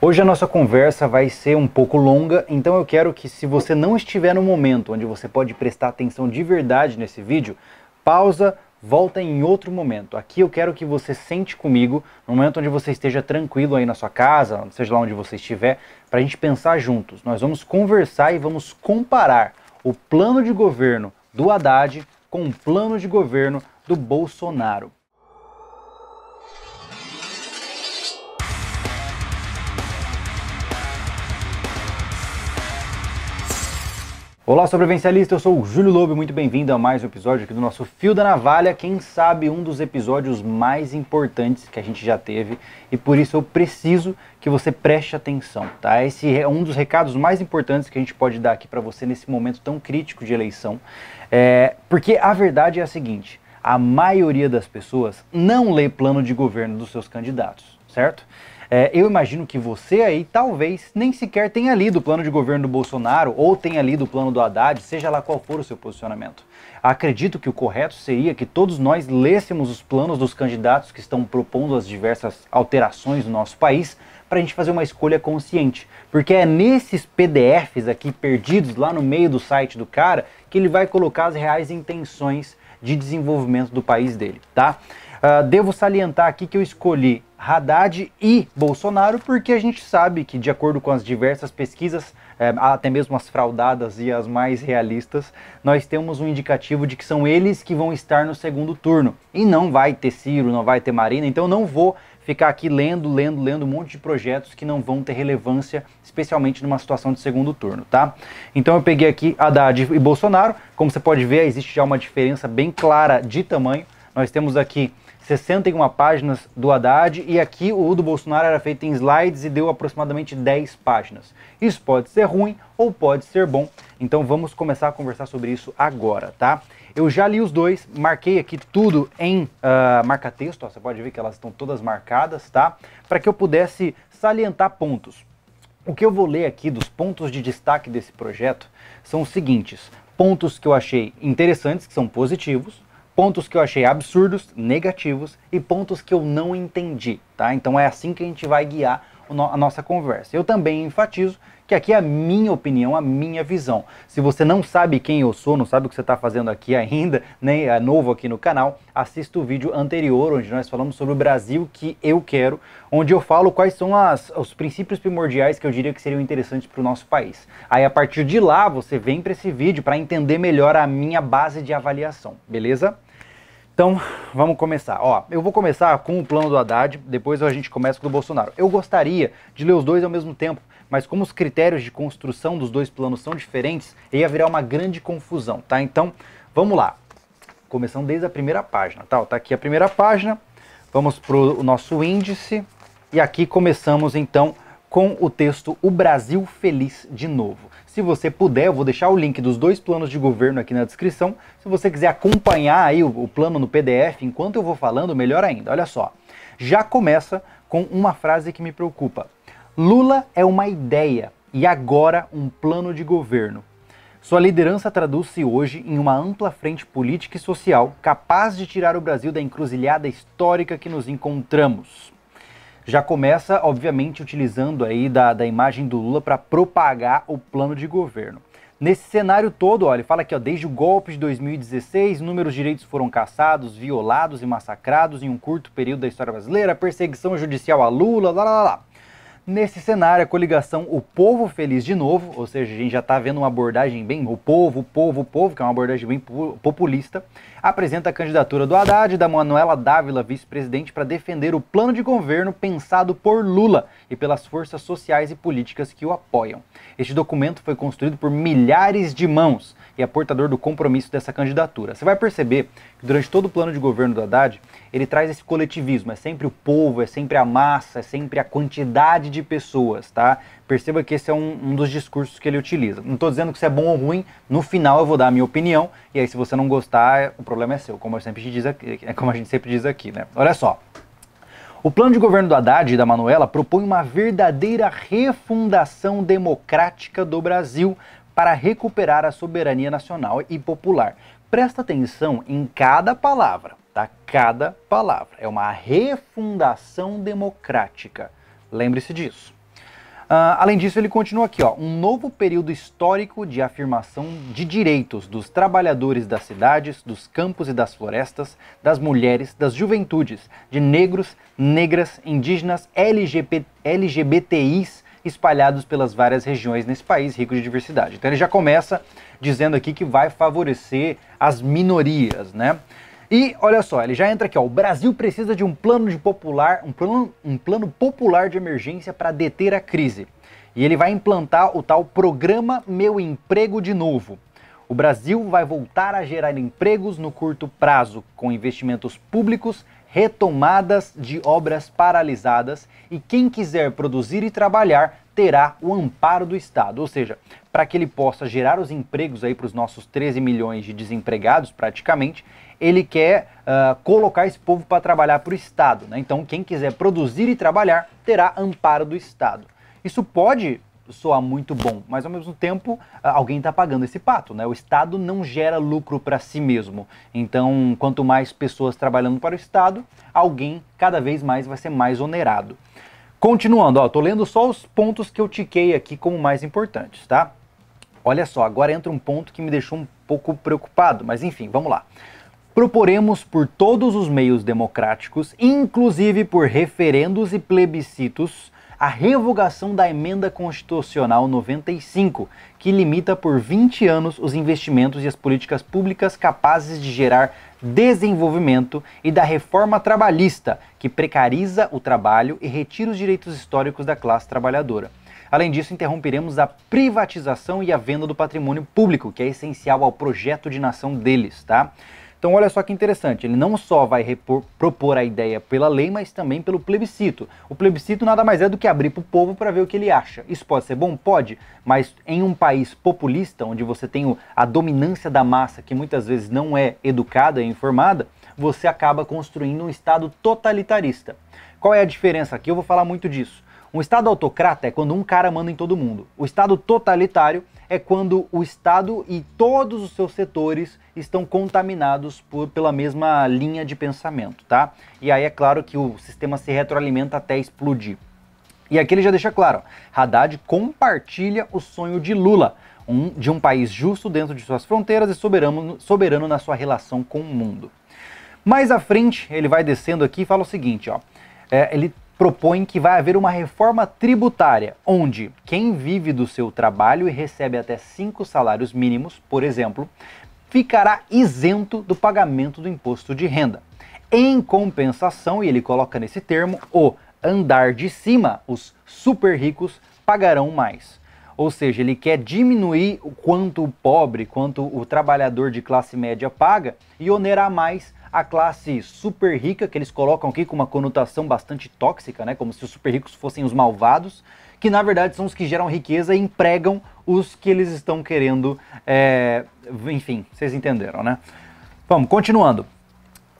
Hoje a nossa conversa vai ser um pouco longa, então eu quero que se você não estiver no momento onde você pode prestar atenção de verdade nesse vídeo, pausa, volta em outro momento. Aqui eu quero que você sente comigo, no momento onde você esteja tranquilo aí na sua casa, seja lá onde você estiver, para a gente pensar juntos. Nós vamos conversar e vamos comparar o plano de governo do Haddad com o plano de governo do Bolsonaro. Olá, sobrevivencialista, eu sou o Júlio Lobo muito bem-vindo a mais um episódio aqui do nosso Fio da Navalha, quem sabe um dos episódios mais importantes que a gente já teve e por isso eu preciso que você preste atenção, tá? Esse é um dos recados mais importantes que a gente pode dar aqui para você nesse momento tão crítico de eleição, é, porque a verdade é a seguinte, a maioria das pessoas não lê plano de governo dos seus candidatos, certo? É, eu imagino que você aí talvez nem sequer tenha lido o plano de governo do Bolsonaro ou tenha lido o plano do Haddad, seja lá qual for o seu posicionamento. Acredito que o correto seria que todos nós lêssemos os planos dos candidatos que estão propondo as diversas alterações no nosso país para a gente fazer uma escolha consciente. Porque é nesses PDFs aqui perdidos lá no meio do site do cara que ele vai colocar as reais intenções de desenvolvimento do país dele, tá? Uh, devo salientar aqui que eu escolhi Haddad e Bolsonaro, porque a gente sabe que, de acordo com as diversas pesquisas, é, até mesmo as fraudadas e as mais realistas, nós temos um indicativo de que são eles que vão estar no segundo turno. E não vai ter Ciro, não vai ter Marina, então não vou ficar aqui lendo, lendo, lendo um monte de projetos que não vão ter relevância, especialmente numa situação de segundo turno, tá? Então eu peguei aqui Haddad e Bolsonaro. Como você pode ver, existe já uma diferença bem clara de tamanho. Nós temos aqui 61 páginas do Haddad e aqui o do Bolsonaro era feito em slides e deu aproximadamente 10 páginas. Isso pode ser ruim ou pode ser bom, então vamos começar a conversar sobre isso agora, tá? Eu já li os dois, marquei aqui tudo em uh, marca-texto, você pode ver que elas estão todas marcadas, tá? Para que eu pudesse salientar pontos. O que eu vou ler aqui dos pontos de destaque desse projeto são os seguintes: pontos que eu achei interessantes, que são positivos, pontos que eu achei absurdos, negativos e pontos que eu não entendi, tá? Então é assim que a gente vai guiar a nossa conversa. Eu também enfatizo que aqui é a minha opinião, a minha visão. Se você não sabe quem eu sou, não sabe o que você está fazendo aqui ainda, nem né, é novo aqui no canal, assista o vídeo anterior onde nós falamos sobre o Brasil que eu quero, onde eu falo quais são as, os princípios primordiais que eu diria que seriam interessantes para o nosso país. Aí a partir de lá você vem para esse vídeo para entender melhor a minha base de avaliação, beleza? Então, vamos começar. Ó, eu vou começar com o plano do Haddad, depois a gente começa com o do Bolsonaro. Eu gostaria de ler os dois ao mesmo tempo, mas como os critérios de construção dos dois planos são diferentes, ia virar uma grande confusão, tá? Então, vamos lá. Começando desde a primeira página, tá? Tá aqui a primeira página. Vamos pro nosso índice e aqui começamos então com o texto O Brasil Feliz de Novo. Se você puder, eu vou deixar o link dos dois planos de governo aqui na descrição. Se você quiser acompanhar aí o, o plano no PDF enquanto eu vou falando, melhor ainda. Olha só. Já começa com uma frase que me preocupa. Lula é uma ideia e agora um plano de governo. Sua liderança traduz-se hoje em uma ampla frente política e social capaz de tirar o Brasil da encruzilhada histórica que nos encontramos já começa, obviamente, utilizando aí da, da imagem do Lula para propagar o plano de governo. Nesse cenário todo, olha, fala aqui, ó, desde o golpe de 2016, inúmeros direitos foram caçados, violados e massacrados em um curto período da história brasileira, perseguição judicial a Lula, lá, lá, lá. Nesse cenário, a coligação O Povo Feliz de Novo, ou seja, a gente já está vendo uma abordagem bem o povo, o povo, o povo, que é uma abordagem bem populista, apresenta a candidatura do Haddad e da Manuela Dávila, vice-presidente, para defender o plano de governo pensado por Lula e pelas forças sociais e políticas que o apoiam. Este documento foi construído por milhares de mãos e é portador do compromisso dessa candidatura. Você vai perceber que durante todo o plano de governo do Haddad, ele traz esse coletivismo, é sempre o povo, é sempre a massa, é sempre a quantidade de pessoas, tá? Perceba que esse é um, um dos discursos que ele utiliza. Não estou dizendo que isso é bom ou ruim, no final eu vou dar a minha opinião, e aí se você não gostar, o problema é seu, como, eu sempre diz aqui, é como a gente sempre diz aqui, né? Olha só. O plano de governo do Haddad e da Manuela propõe uma verdadeira refundação democrática do Brasil para recuperar a soberania nacional e popular. Presta atenção em cada palavra da Cada palavra. É uma refundação democrática. Lembre-se disso. Uh, além disso, ele continua aqui, ó, um novo período histórico de afirmação de direitos dos trabalhadores das cidades, dos campos e das florestas, das mulheres, das juventudes, de negros, negras, indígenas, LGBTIs espalhados pelas várias regiões nesse país rico de diversidade. Então ele já começa dizendo aqui que vai favorecer as minorias, né? E olha só, ele já entra aqui, ó, o Brasil precisa de um plano de popular, um plano, um plano popular de emergência para deter a crise. E ele vai implantar o tal programa Meu Emprego de Novo. O Brasil vai voltar a gerar empregos no curto prazo, com investimentos públicos, retomadas de obras paralisadas e quem quiser produzir e trabalhar terá o amparo do Estado. Ou seja, para que ele possa gerar os empregos aí para os nossos 13 milhões de desempregados, praticamente, ele quer uh, colocar esse povo para trabalhar para o Estado. Né? Então, quem quiser produzir e trabalhar terá amparo do Estado. Isso pode soar muito bom, mas ao mesmo tempo ah, alguém está pagando esse pato, né? O Estado não gera lucro para si mesmo. Então, quanto mais pessoas trabalhando para o Estado, alguém cada vez mais vai ser mais onerado. Continuando, estou tô lendo só os pontos que eu tiquei aqui como mais importantes, tá? Olha só, agora entra um ponto que me deixou um pouco preocupado, mas enfim, vamos lá proporemos por todos os meios democráticos, inclusive por referendos e plebiscitos, a revogação da emenda constitucional 95, que limita por 20 anos os investimentos e as políticas públicas capazes de gerar desenvolvimento e da reforma trabalhista, que precariza o trabalho e retira os direitos históricos da classe trabalhadora. Além disso, interromperemos a privatização e a venda do patrimônio público, que é essencial ao projeto de nação deles, tá? Então, olha só que interessante, ele não só vai repor, propor a ideia pela lei, mas também pelo plebiscito. O plebiscito nada mais é do que abrir para o povo para ver o que ele acha. Isso pode ser bom? Pode, mas em um país populista, onde você tem a dominância da massa, que muitas vezes não é educada e informada, você acaba construindo um Estado totalitarista. Qual é a diferença aqui? Eu vou falar muito disso. Um Estado autocrata é quando um cara manda em todo mundo. O Estado totalitário é quando o Estado e todos os seus setores estão contaminados por, pela mesma linha de pensamento, tá? E aí é claro que o sistema se retroalimenta até explodir. E aqui ele já deixa claro: Haddad compartilha o sonho de Lula, um, de um país justo dentro de suas fronteiras e soberano, soberano na sua relação com o mundo. Mais à frente, ele vai descendo aqui e fala o seguinte: ó, é, ele propõe que vai haver uma reforma tributária, onde quem vive do seu trabalho e recebe até cinco salários mínimos, por exemplo, ficará isento do pagamento do imposto de renda. Em compensação, e ele coloca nesse termo, o andar de cima, os super ricos pagarão mais. Ou seja, ele quer diminuir o quanto o pobre, quanto o trabalhador de classe média paga e onerar mais a classe super rica, que eles colocam aqui com uma conotação bastante tóxica, né? Como se os super ricos fossem os malvados, que na verdade são os que geram riqueza e empregam os que eles estão querendo. É... Enfim, vocês entenderam, né? Vamos, continuando.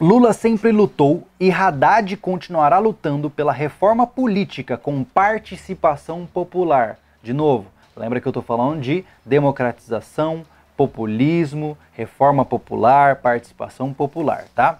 Lula sempre lutou e Haddad continuará lutando pela reforma política com participação popular. De novo, lembra que eu estou falando de democratização, populismo, reforma popular, participação popular, tá?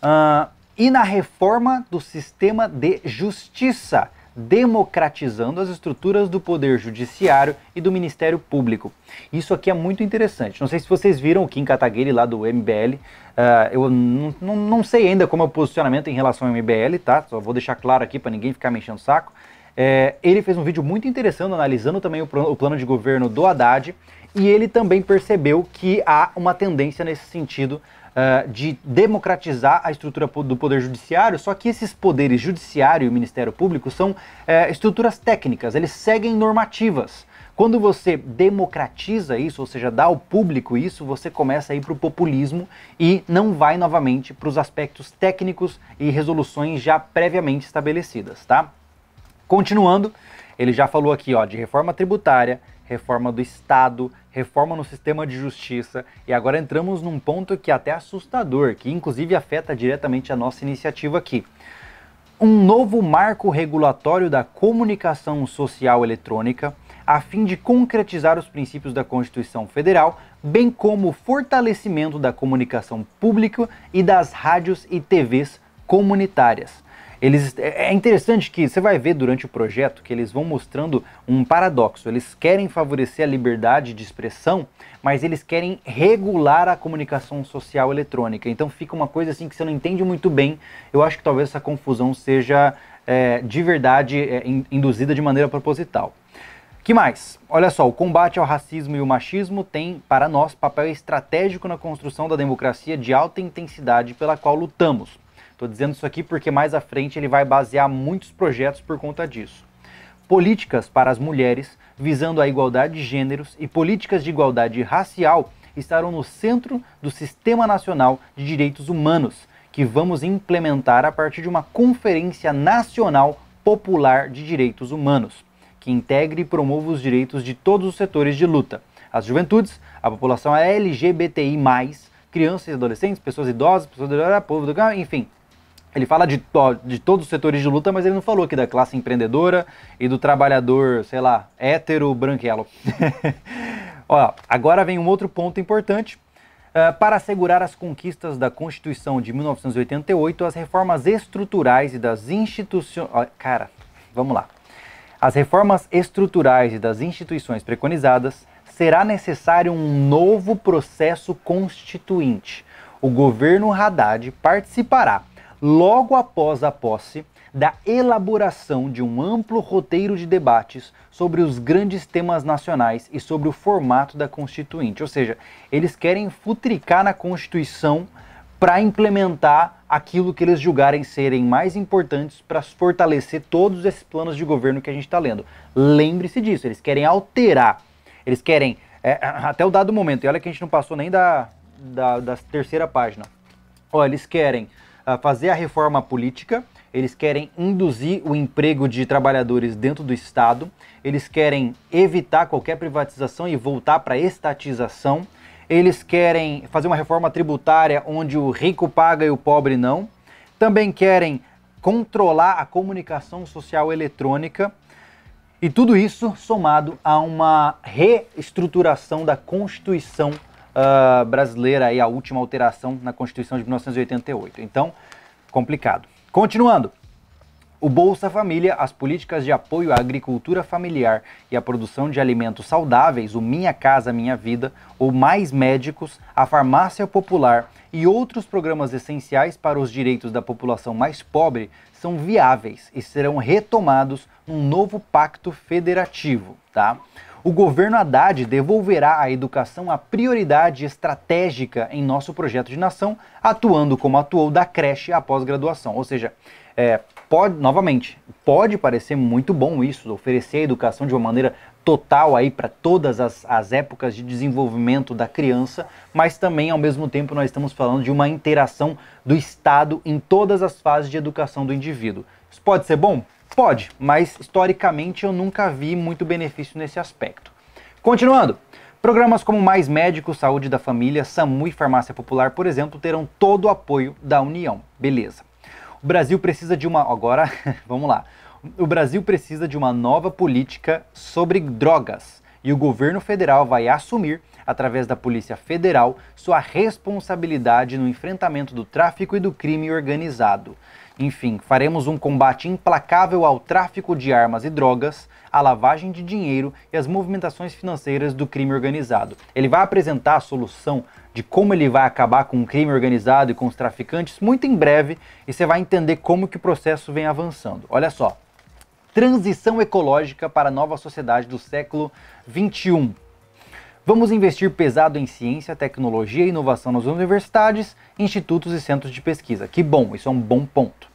Uh, e na reforma do sistema de justiça, democratizando as estruturas do poder judiciário e do Ministério Público. Isso aqui é muito interessante. Não sei se vocês viram o Kim Kataguiri lá do MBL. Uh, ah, eu não sei ainda como é o posicionamento em relação ao MBL, tá? Só vou deixar claro aqui para ninguém ficar mexendo o saco. É, ele fez um vídeo muito interessante analisando também o, o plano de governo do Haddad e ele também percebeu que há uma tendência nesse sentido uh, de democratizar a estrutura do Poder Judiciário, só que esses poderes Judiciário e Ministério Público são uh, estruturas técnicas, eles seguem normativas. Quando você democratiza isso, ou seja, dá ao público isso, você começa a ir para o populismo e não vai novamente para os aspectos técnicos e resoluções já previamente estabelecidas, tá? Continuando, ele já falou aqui ó, de reforma tributária, reforma do Estado, reforma no sistema de justiça e agora entramos num ponto que é até assustador, que inclusive afeta diretamente a nossa iniciativa aqui. Um novo marco regulatório da comunicação social eletrônica a fim de concretizar os princípios da Constituição Federal, bem como o fortalecimento da comunicação pública e das rádios e TVs comunitárias. Eles, é, é interessante que você vai ver durante o projeto que eles vão mostrando um paradoxo. Eles querem favorecer a liberdade de expressão, mas eles querem regular a comunicação social eletrônica. Então fica uma coisa assim que você não entende muito bem. Eu acho que talvez essa confusão seja é, de verdade é, induzida de maneira proposital. Que mais? Olha só, o combate ao racismo e o machismo tem, para nós, papel estratégico na construção da democracia de alta intensidade pela qual lutamos. Estou dizendo isso aqui porque mais à frente ele vai basear muitos projetos por conta disso. Políticas para as mulheres, visando a igualdade de gêneros e políticas de igualdade racial estarão no centro do Sistema Nacional de Direitos Humanos, que vamos implementar a partir de uma Conferência Nacional Popular de Direitos Humanos, que integre e promova os direitos de todos os setores de luta. As juventudes, a população LGBTI+, crianças e adolescentes, pessoas idosas, pessoas do povo do enfim, ele fala de, de todos os setores de luta, mas ele não falou aqui da classe empreendedora e do trabalhador, sei lá, hétero branquelo. Ó, agora vem um outro ponto importante. Uh, para assegurar as conquistas da Constituição de 1988, as reformas estruturais e das instituições. cara, vamos lá. As reformas estruturais e das instituições preconizadas será necessário um novo processo constituinte. O governo Haddad participará logo após a posse, da elaboração de um amplo roteiro de debates sobre os grandes temas nacionais e sobre o formato da Constituinte. Ou seja, eles querem futricar na Constituição para implementar aquilo que eles julgarem serem mais importantes para fortalecer todos esses planos de governo que a gente está lendo. Lembre-se disso, eles querem alterar, eles querem, é, até o dado momento, e olha que a gente não passou nem da, da, da terceira página, Olha, eles querem fazer a reforma política, eles querem induzir o emprego de trabalhadores dentro do Estado, eles querem evitar qualquer privatização e voltar para a estatização, eles querem fazer uma reforma tributária onde o rico paga e o pobre não, também querem controlar a comunicação social eletrônica. E tudo isso somado a uma reestruturação da Constituição uh, brasileira aí, a última alteração na Constituição de 1988. Então, complicado. Continuando. O Bolsa Família, as políticas de apoio à agricultura familiar e à produção de alimentos saudáveis, o Minha Casa Minha Vida, o Mais Médicos, a Farmácia Popular e outros programas essenciais para os direitos da população mais pobre são viáveis e serão retomados num novo pacto federativo, tá? o governo Haddad devolverá à educação a prioridade estratégica em nosso projeto de nação, atuando como atuou da creche à pós-graduação. Ou seja, é, pode, novamente, pode parecer muito bom isso, oferecer a educação de uma maneira total aí para todas as, as épocas de desenvolvimento da criança, mas também ao mesmo tempo nós estamos falando de uma interação do Estado em todas as fases de educação do indivíduo. Isso pode ser bom? Pode, mas historicamente eu nunca vi muito benefício nesse aspecto. Continuando, programas como Mais Médicos, Saúde da Família, SAMU e Farmácia Popular, por exemplo, terão todo o apoio da União. Beleza. O Brasil precisa de uma. Agora, vamos lá. O Brasil precisa de uma nova política sobre drogas e o governo federal vai assumir, através da Polícia Federal, sua responsabilidade no enfrentamento do tráfico e do crime organizado. Enfim, faremos um combate implacável ao tráfico de armas e drogas, à lavagem de dinheiro e às movimentações financeiras do crime organizado. Ele vai apresentar a solução de como ele vai acabar com o crime organizado e com os traficantes muito em breve e você vai entender como que o processo vem avançando. Olha só. Transição ecológica para a nova sociedade do século 21. Vamos investir pesado em ciência, tecnologia e inovação nas universidades, institutos e centros de pesquisa. Que bom, isso é um bom ponto.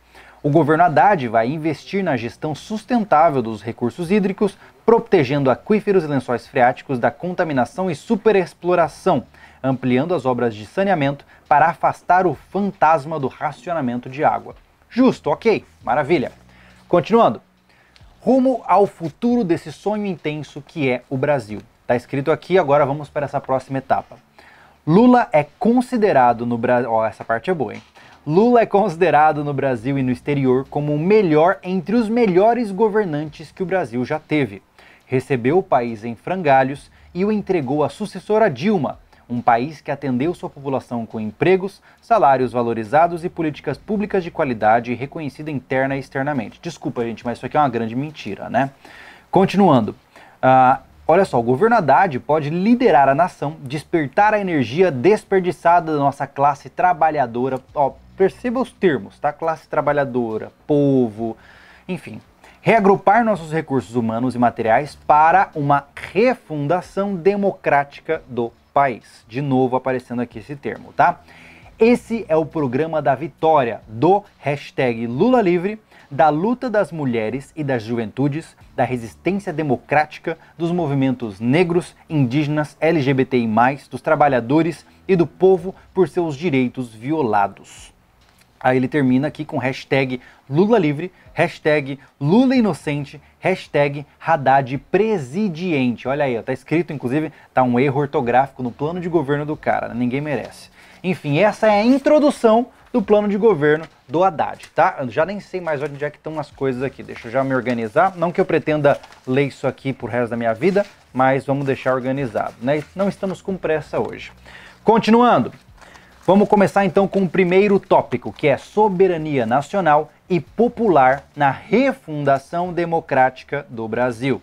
O governo Haddad vai investir na gestão sustentável dos recursos hídricos, protegendo aquíferos e lençóis freáticos da contaminação e superexploração, ampliando as obras de saneamento para afastar o fantasma do racionamento de água. Justo, ok, maravilha. Continuando. Rumo ao futuro desse sonho intenso que é o Brasil. Está escrito aqui, agora vamos para essa próxima etapa. Lula é considerado no Brasil. Ó, essa parte é boa, hein? Lula é considerado no Brasil e no exterior como o melhor entre os melhores governantes que o Brasil já teve. Recebeu o país em frangalhos e o entregou à sucessora Dilma, um país que atendeu sua população com empregos, salários valorizados e políticas públicas de qualidade reconhecida interna e externamente. Desculpa, gente, mas isso aqui é uma grande mentira, né? Continuando. Uh, Olha só, o governo Haddad pode liderar a nação, despertar a energia desperdiçada da nossa classe trabalhadora. Ó, perceba os termos, tá? Classe trabalhadora, povo, enfim. Reagrupar nossos recursos humanos e materiais para uma refundação democrática do país. De novo aparecendo aqui esse termo, tá? Esse é o programa da vitória do hashtag Lula Livre da luta das mulheres e das juventudes, da resistência democrática, dos movimentos negros, indígenas, LGBTI, dos trabalhadores e do povo por seus direitos violados. Aí ele termina aqui com hashtag Lula Livre, hashtag Lula Inocente, hashtag Haddad Presidiente. Olha aí, ó, tá escrito, inclusive, tá um erro ortográfico no plano de governo do cara, né? ninguém merece. Enfim, essa é a introdução do plano de governo do Haddad, tá? Eu já nem sei mais onde é que estão as coisas aqui, deixa eu já me organizar. Não que eu pretenda ler isso aqui pro resto da minha vida, mas vamos deixar organizado, né? Não estamos com pressa hoje. Continuando, vamos começar então com o primeiro tópico, que é soberania nacional e popular na refundação democrática do Brasil.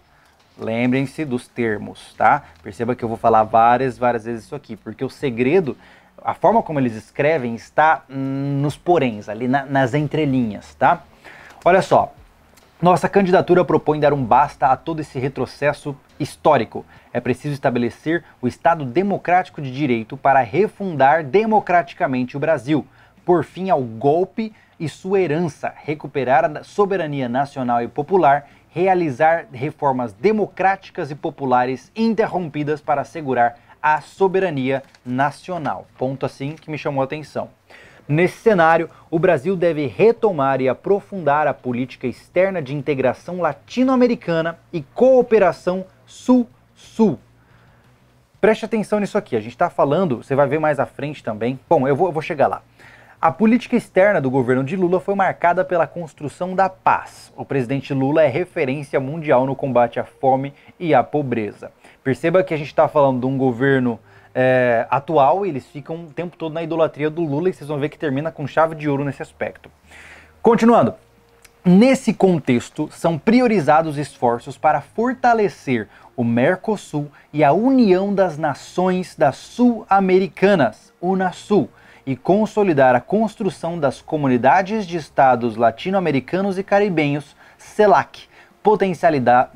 Lembrem-se dos termos, tá? Perceba que eu vou falar várias, várias vezes isso aqui, porque o segredo a forma como eles escrevem está nos poréns, ali na, nas entrelinhas, tá? Olha só, nossa candidatura propõe dar um basta a todo esse retrocesso histórico. É preciso estabelecer o Estado democrático de direito para refundar democraticamente o Brasil, por fim ao golpe e sua herança, recuperar a soberania nacional e popular, realizar reformas democráticas e populares interrompidas para assegurar à soberania nacional. Ponto assim que me chamou a atenção. Nesse cenário, o Brasil deve retomar e aprofundar a política externa de integração latino-americana e cooperação sul-sul. Preste atenção nisso aqui, a gente está falando, você vai ver mais à frente também. Bom, eu vou, eu vou chegar lá. A política externa do governo de Lula foi marcada pela construção da paz. O presidente Lula é referência mundial no combate à fome e à pobreza. Perceba que a gente está falando de um governo é, atual e eles ficam o tempo todo na idolatria do Lula e vocês vão ver que termina com chave de ouro nesse aspecto. Continuando. Nesse contexto, são priorizados esforços para fortalecer o Mercosul e a União das Nações das Sul-Americanas, UNASUL, e consolidar a construção das comunidades de estados latino-americanos e caribenhos, CELAC,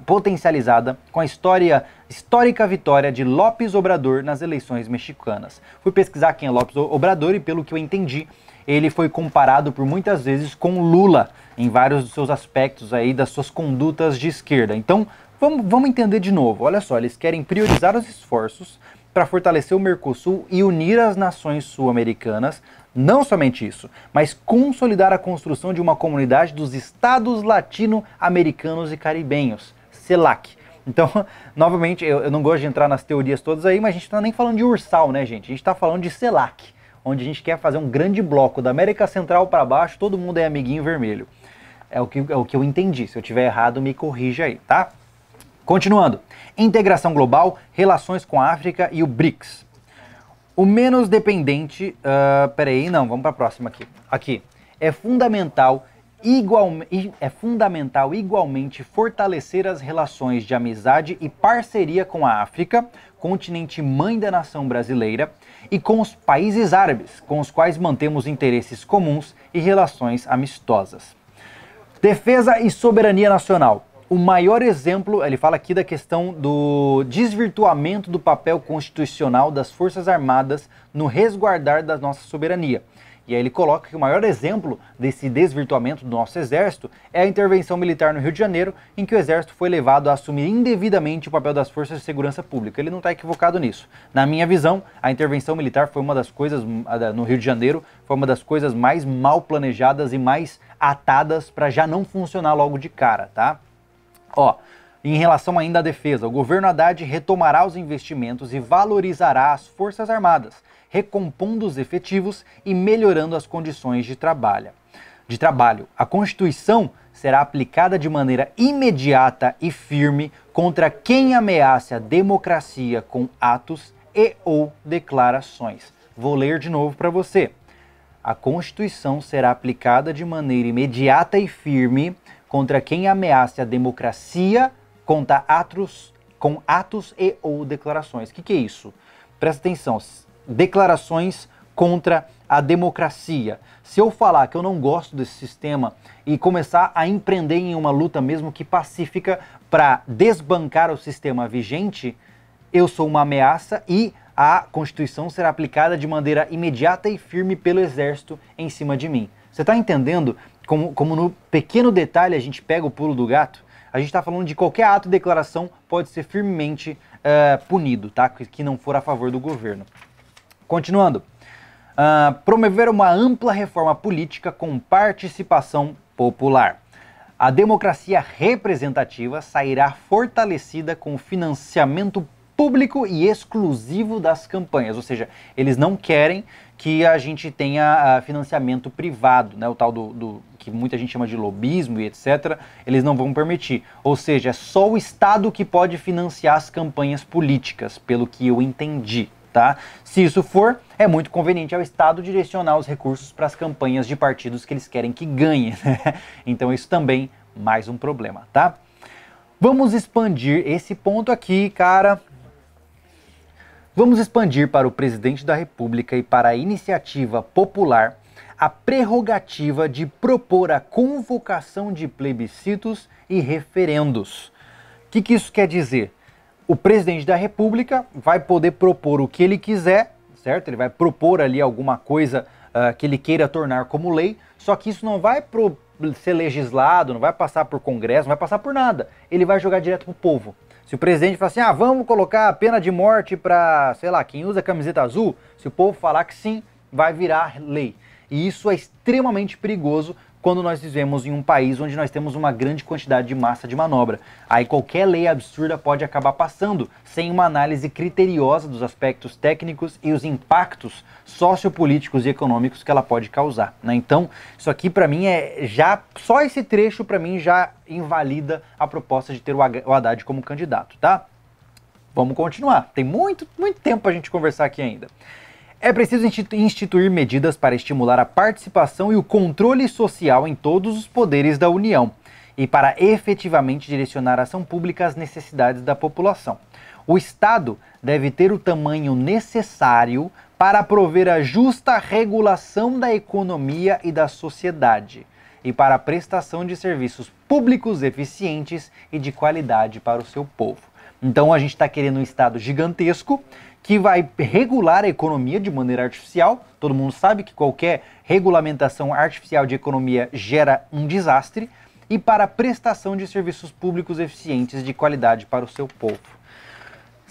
potencializada com a história, histórica vitória de López Obrador nas eleições mexicanas. Fui pesquisar quem é López Obrador e, pelo que eu entendi, ele foi comparado por muitas vezes com Lula em vários dos seus aspectos aí das suas condutas de esquerda. Então, vamos, vamos entender de novo. Olha só, eles querem priorizar os esforços para fortalecer o Mercosul e unir as nações sul-americanas não somente isso, mas consolidar a construção de uma comunidade dos estados latino-americanos e caribenhos, CELAC. Então, novamente, eu, eu, não gosto de entrar nas teorias todas aí, mas a gente não está nem falando de Ursal, né, gente? A gente está falando de CELAC, onde a gente quer fazer um grande bloco da América Central para baixo, todo mundo é amiguinho vermelho. É o, que, é o que eu entendi. Se eu tiver errado, me corrija aí, tá? Continuando. Integração global, relações com a África e o BRICS. O menos dependente. Uh, peraí, não, vamos para a próxima aqui. Aqui. É fundamental, igual, é fundamental igualmente fortalecer as relações de amizade e parceria com a África, continente mãe da nação brasileira, e com os países árabes, com os quais mantemos interesses comuns e relações amistosas. Defesa e soberania nacional o maior exemplo, ele fala aqui da questão do desvirtuamento do papel constitucional das Forças Armadas no resguardar da nossa soberania. E aí ele coloca que o maior exemplo desse desvirtuamento do nosso exército é a intervenção militar no Rio de Janeiro, em que o exército foi levado a assumir indevidamente o papel das forças de segurança pública. Ele não está equivocado nisso. Na minha visão, a intervenção militar foi uma das coisas no Rio de Janeiro, foi uma das coisas mais mal planejadas e mais atadas para já não funcionar logo de cara, tá? Ó, em relação ainda à defesa, o governo Haddad retomará os investimentos e valorizará as Forças Armadas, recompondo os efetivos e melhorando as condições de trabalho. De trabalho. A Constituição será aplicada de maneira imediata e firme contra quem ameace a democracia com atos e ou declarações. Vou ler de novo para você. A Constituição será aplicada de maneira imediata e firme contra quem ameace a democracia conta atos, com atos e ou declarações. O que, que é isso? Presta atenção. Declarações contra a democracia. Se eu falar que eu não gosto desse sistema e começar a empreender em uma luta mesmo que pacífica para desbancar o sistema vigente, eu sou uma ameaça e a Constituição será aplicada de maneira imediata e firme pelo Exército em cima de mim. Você está entendendo como, como no pequeno detalhe a gente pega o pulo do gato, a gente está falando de qualquer ato de declaração pode ser firmemente uh, punido, tá? Que não for a favor do governo. Continuando. Uh, promover uma ampla reforma política com participação popular. A democracia representativa sairá fortalecida com o financiamento público e exclusivo das campanhas, ou seja, eles não querem que a gente tenha ah, financiamento privado, né? o tal do, do, que muita gente chama de lobismo e etc., eles não vão permitir. Ou seja, é só o Estado que pode financiar as campanhas políticas, pelo que eu entendi. Tá? Se isso for, é muito conveniente ao Estado direcionar os recursos para as campanhas de partidos que eles querem que ganhem. Né? Então isso também mais um problema, tá? Vamos expandir esse ponto aqui, cara, Vamos expandir para o presidente da República e para a iniciativa popular a prerrogativa de propor a convocação de plebiscitos e referendos. O que, que isso quer dizer? O presidente da República vai poder propor o que ele quiser, certo? Ele vai propor ali alguma coisa uh, que ele queira tornar como lei, só que isso não vai pro, ser legislado, não vai passar por Congresso, não vai passar por nada. Ele vai jogar direto pro povo. Se o presidente falar assim, ah, vamos colocar a pena de morte para, sei lá, quem usa camiseta azul, se o povo falar que sim, vai virar lei. E isso é extremamente perigoso quando nós vivemos em um país onde nós temos uma grande quantidade de massa de manobra. Aí qualquer lei absurda pode acabar passando, sem uma análise criteriosa dos aspectos técnicos e os impactos sociopolíticos e econômicos que ela pode causar. Né? Então, isso aqui para mim é já só esse trecho para mim já invalida a proposta de ter o Haddad como candidato, tá? Vamos continuar. Tem muito, muito tempo para a gente conversar aqui ainda. É preciso instituir medidas para estimular a participação e o controle social em todos os poderes da União e para efetivamente direcionar a ação pública às necessidades da população. O Estado deve ter o tamanho necessário para prover a justa regulação da economia e da sociedade e para a prestação de serviços públicos eficientes e de qualidade para o seu povo. Então a gente está querendo um Estado gigantesco que vai regular a economia de maneira artificial. Todo mundo sabe que qualquer regulamentação artificial de economia gera um desastre. E para a prestação de serviços públicos eficientes de qualidade para o seu povo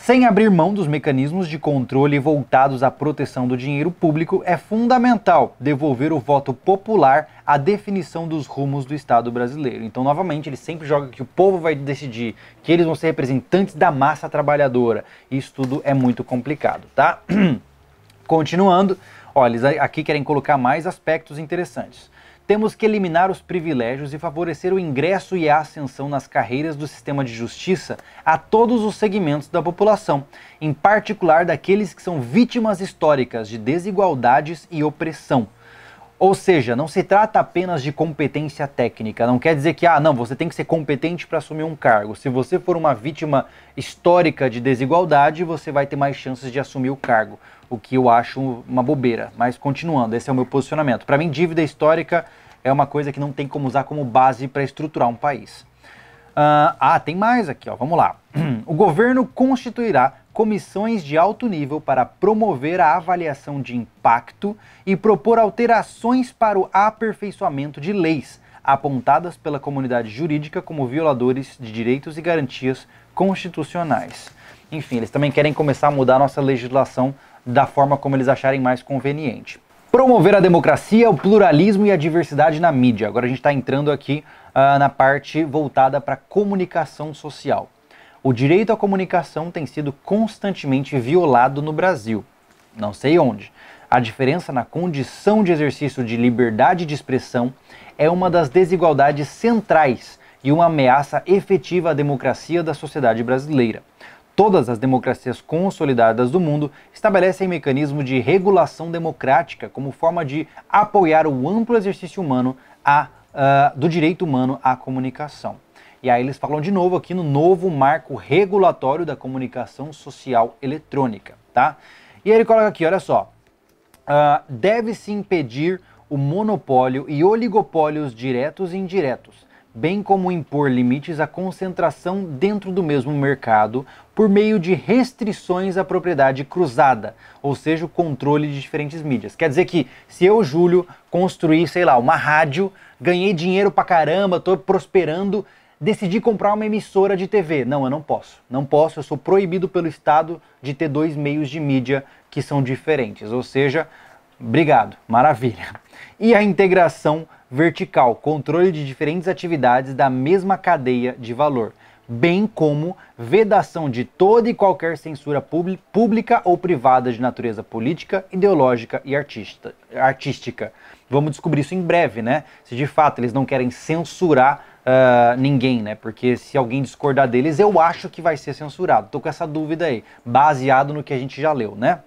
sem abrir mão dos mecanismos de controle voltados à proteção do dinheiro público, é fundamental devolver o voto popular à definição dos rumos do Estado brasileiro. Então, novamente, ele sempre joga que o povo vai decidir, que eles vão ser representantes da massa trabalhadora. Isso tudo é muito complicado, tá? Continuando, olha, eles aqui querem colocar mais aspectos interessantes. Temos que eliminar os privilégios e favorecer o ingresso e a ascensão nas carreiras do sistema de justiça a todos os segmentos da população, em particular daqueles que são vítimas históricas de desigualdades e opressão. Ou seja, não se trata apenas de competência técnica. Não quer dizer que, ah, não, você tem que ser competente para assumir um cargo. Se você for uma vítima histórica de desigualdade, você vai ter mais chances de assumir o cargo. O que eu acho uma bobeira. Mas continuando, esse é o meu posicionamento. Para mim, dívida histórica é uma coisa que não tem como usar como base para estruturar um país. Uh, ah, tem mais aqui, ó. Vamos lá. O governo constituirá comissões de alto nível para promover a avaliação de impacto e propor alterações para o aperfeiçoamento de leis apontadas pela comunidade jurídica como violadores de direitos e garantias constitucionais. Enfim, eles também querem começar a mudar a nossa legislação da forma como eles acharem mais conveniente. Promover a democracia, o pluralismo e a diversidade na mídia. Agora a gente está entrando aqui uh, na parte voltada para comunicação social. O direito à comunicação tem sido constantemente violado no Brasil. Não sei onde. A diferença na condição de exercício de liberdade de expressão é uma das desigualdades centrais e uma ameaça efetiva à democracia da sociedade brasileira. Todas as democracias consolidadas do mundo estabelecem mecanismo de regulação democrática como forma de apoiar o amplo exercício humano a, uh, do direito humano à comunicação. E aí eles falam de novo aqui no novo marco regulatório da comunicação social eletrônica, tá? E aí ele coloca aqui, olha só, uh, deve-se impedir o monopólio e oligopólios diretos e indiretos, bem como impor limites à concentração dentro do mesmo mercado por meio de restrições à propriedade cruzada, ou seja, o controle de diferentes mídias. Quer dizer que se eu, Júlio, construí, sei lá, uma rádio, ganhei dinheiro pra caramba, tô prosperando, decidi comprar uma emissora de TV. Não, eu não posso. Não posso, eu sou proibido pelo Estado de ter dois meios de mídia que são diferentes. Ou seja, obrigado, maravilha. E a integração vertical, controle de diferentes atividades da mesma cadeia de valor, bem como vedação de toda e qualquer censura pública ou privada de natureza política, ideológica e artista, artística. Vamos descobrir isso em breve, né? Se de fato eles não querem censurar uh, ninguém, né? Porque se alguém discordar deles, eu acho que vai ser censurado. Tô com essa dúvida aí, baseado no que a gente já leu, né?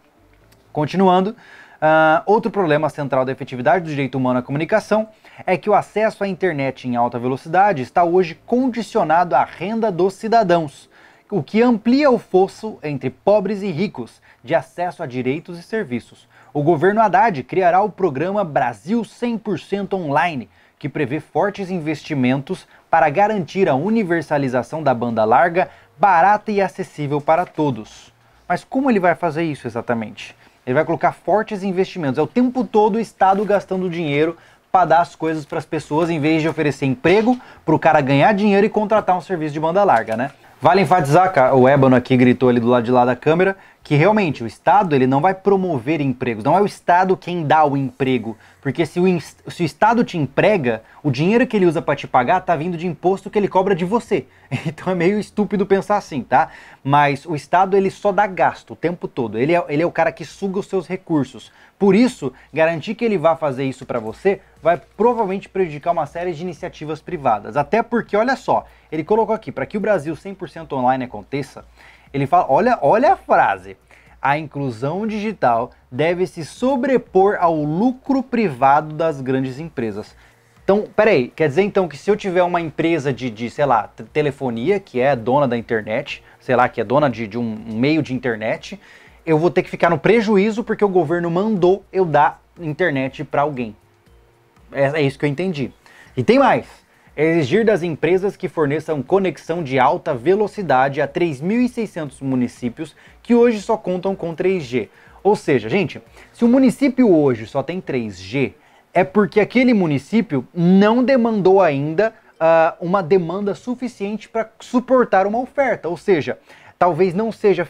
Continuando. Uh, outro problema central da efetividade do direito humano à comunicação é que o acesso à internet em alta velocidade está hoje condicionado à renda dos cidadãos, o que amplia o fosso entre pobres e ricos de acesso a direitos e serviços. O governo Haddad criará o programa Brasil 100% Online, que prevê fortes investimentos para garantir a universalização da banda larga, barata e acessível para todos. Mas como ele vai fazer isso exatamente? Ele vai colocar fortes investimentos. É o tempo todo o Estado gastando dinheiro para dar as coisas para as pessoas, em vez de oferecer emprego para o cara ganhar dinheiro e contratar um serviço de banda larga, né? Vale enfatizar, o Ébano aqui gritou ali do lado de lá da câmera, que realmente o Estado ele não vai promover empregos, não é o Estado quem dá o emprego, porque se o, se o Estado te emprega, o dinheiro que ele usa para te pagar tá vindo de imposto que ele cobra de você. Então é meio estúpido pensar assim, tá? Mas o Estado ele só dá gasto o tempo todo, ele é, ele é o cara que suga os seus recursos. Por isso, garantir que ele vá fazer isso para você vai provavelmente prejudicar uma série de iniciativas privadas. Até porque, olha só, ele colocou aqui, para que o Brasil 100% online aconteça, ele fala, olha, olha a frase. A inclusão digital deve se sobrepor ao lucro privado das grandes empresas. Então, peraí, quer dizer então que se eu tiver uma empresa de, de sei lá, telefonia, que é dona da internet, sei lá, que é dona de, de um meio de internet, eu vou ter que ficar no prejuízo porque o governo mandou eu dar internet para alguém. É, é isso que eu entendi. E tem mais é exigir das empresas que forneçam conexão de alta velocidade a 3.600 municípios que hoje só contam com 3G. Ou seja, gente, se o município hoje só tem 3G, é porque aquele município não demandou ainda uh, uma demanda suficiente para suportar uma oferta. Ou seja, talvez não seja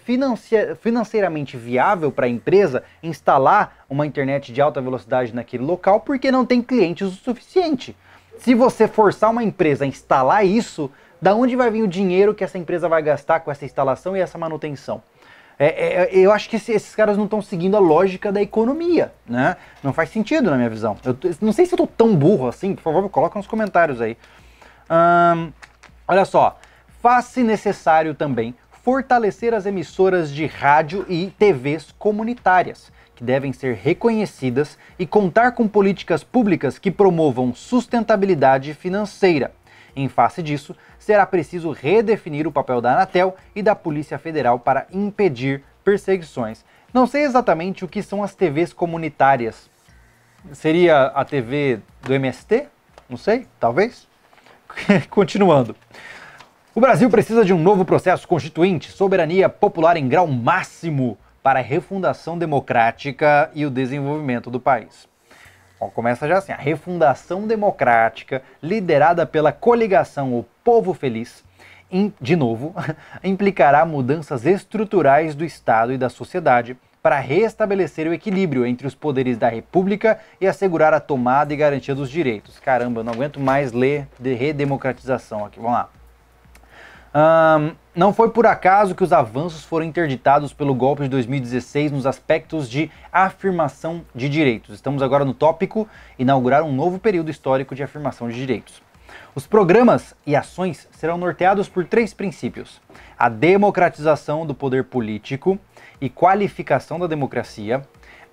financeiramente viável para a empresa instalar uma internet de alta velocidade naquele local porque não tem clientes o suficiente. Se você forçar uma empresa a instalar isso, da onde vai vir o dinheiro que essa empresa vai gastar com essa instalação e essa manutenção? É, é, é eu acho que esses caras não estão seguindo a lógica da economia, né? Não faz sentido na minha visão. Eu não sei se eu tô tão burro assim, por favor, coloca nos comentários aí. Hum, olha só, faz-se necessário também fortalecer as emissoras de rádio e TVs comunitárias que devem ser reconhecidas e contar com políticas públicas que promovam sustentabilidade financeira. Em face disso, será preciso redefinir o papel da Anatel e da Polícia Federal para impedir perseguições. Não sei exatamente o que são as TVs comunitárias. Seria a TV do MST? Não sei, talvez. Continuando. O Brasil precisa de um novo processo constituinte, soberania popular em grau máximo para a refundação democrática e o desenvolvimento do país. Bom, começa já assim: a refundação democrática, liderada pela coligação O Povo Feliz, de novo, implicará mudanças estruturais do Estado e da sociedade para restabelecer o equilíbrio entre os poderes da República e assegurar a tomada e garantia dos direitos. Caramba, eu não aguento mais ler de redemocratização aqui. Vamos lá. Um, não foi por acaso que os avanços foram interditados pelo golpe de 2016 nos aspectos de afirmação de direitos. Estamos agora no tópico inaugurar um novo período histórico de afirmação de direitos. Os programas e ações serão norteados por três princípios: a democratização do poder político e qualificação da democracia,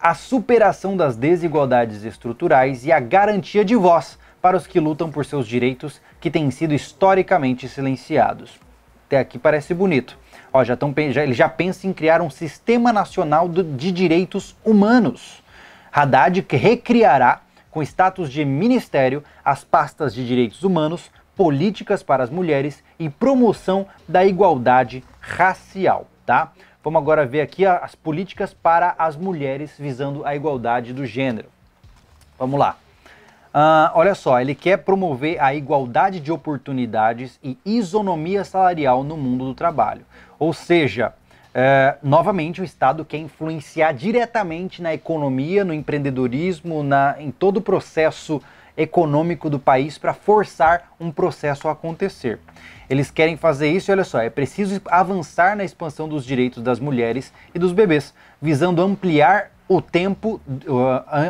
a superação das desigualdades estruturais e a garantia de voz para os que lutam por seus direitos que têm sido historicamente silenciados. Até aqui parece bonito. Ó, já tão, já, ele já pensa em criar um sistema nacional do, de direitos humanos. Haddad recriará, com status de ministério, as pastas de direitos humanos, políticas para as mulheres e promoção da igualdade racial, tá? Vamos agora ver aqui as políticas para as mulheres visando a igualdade do gênero. Vamos lá. Uh, olha só, ele quer promover a igualdade de oportunidades e isonomia salarial no mundo do trabalho. Ou seja, é, novamente o Estado quer influenciar diretamente na economia, no empreendedorismo, na, em todo o processo econômico do país para forçar um processo a acontecer. Eles querem fazer isso e olha só, é preciso avançar na expansão dos direitos das mulheres e dos bebês, visando ampliar o tempo,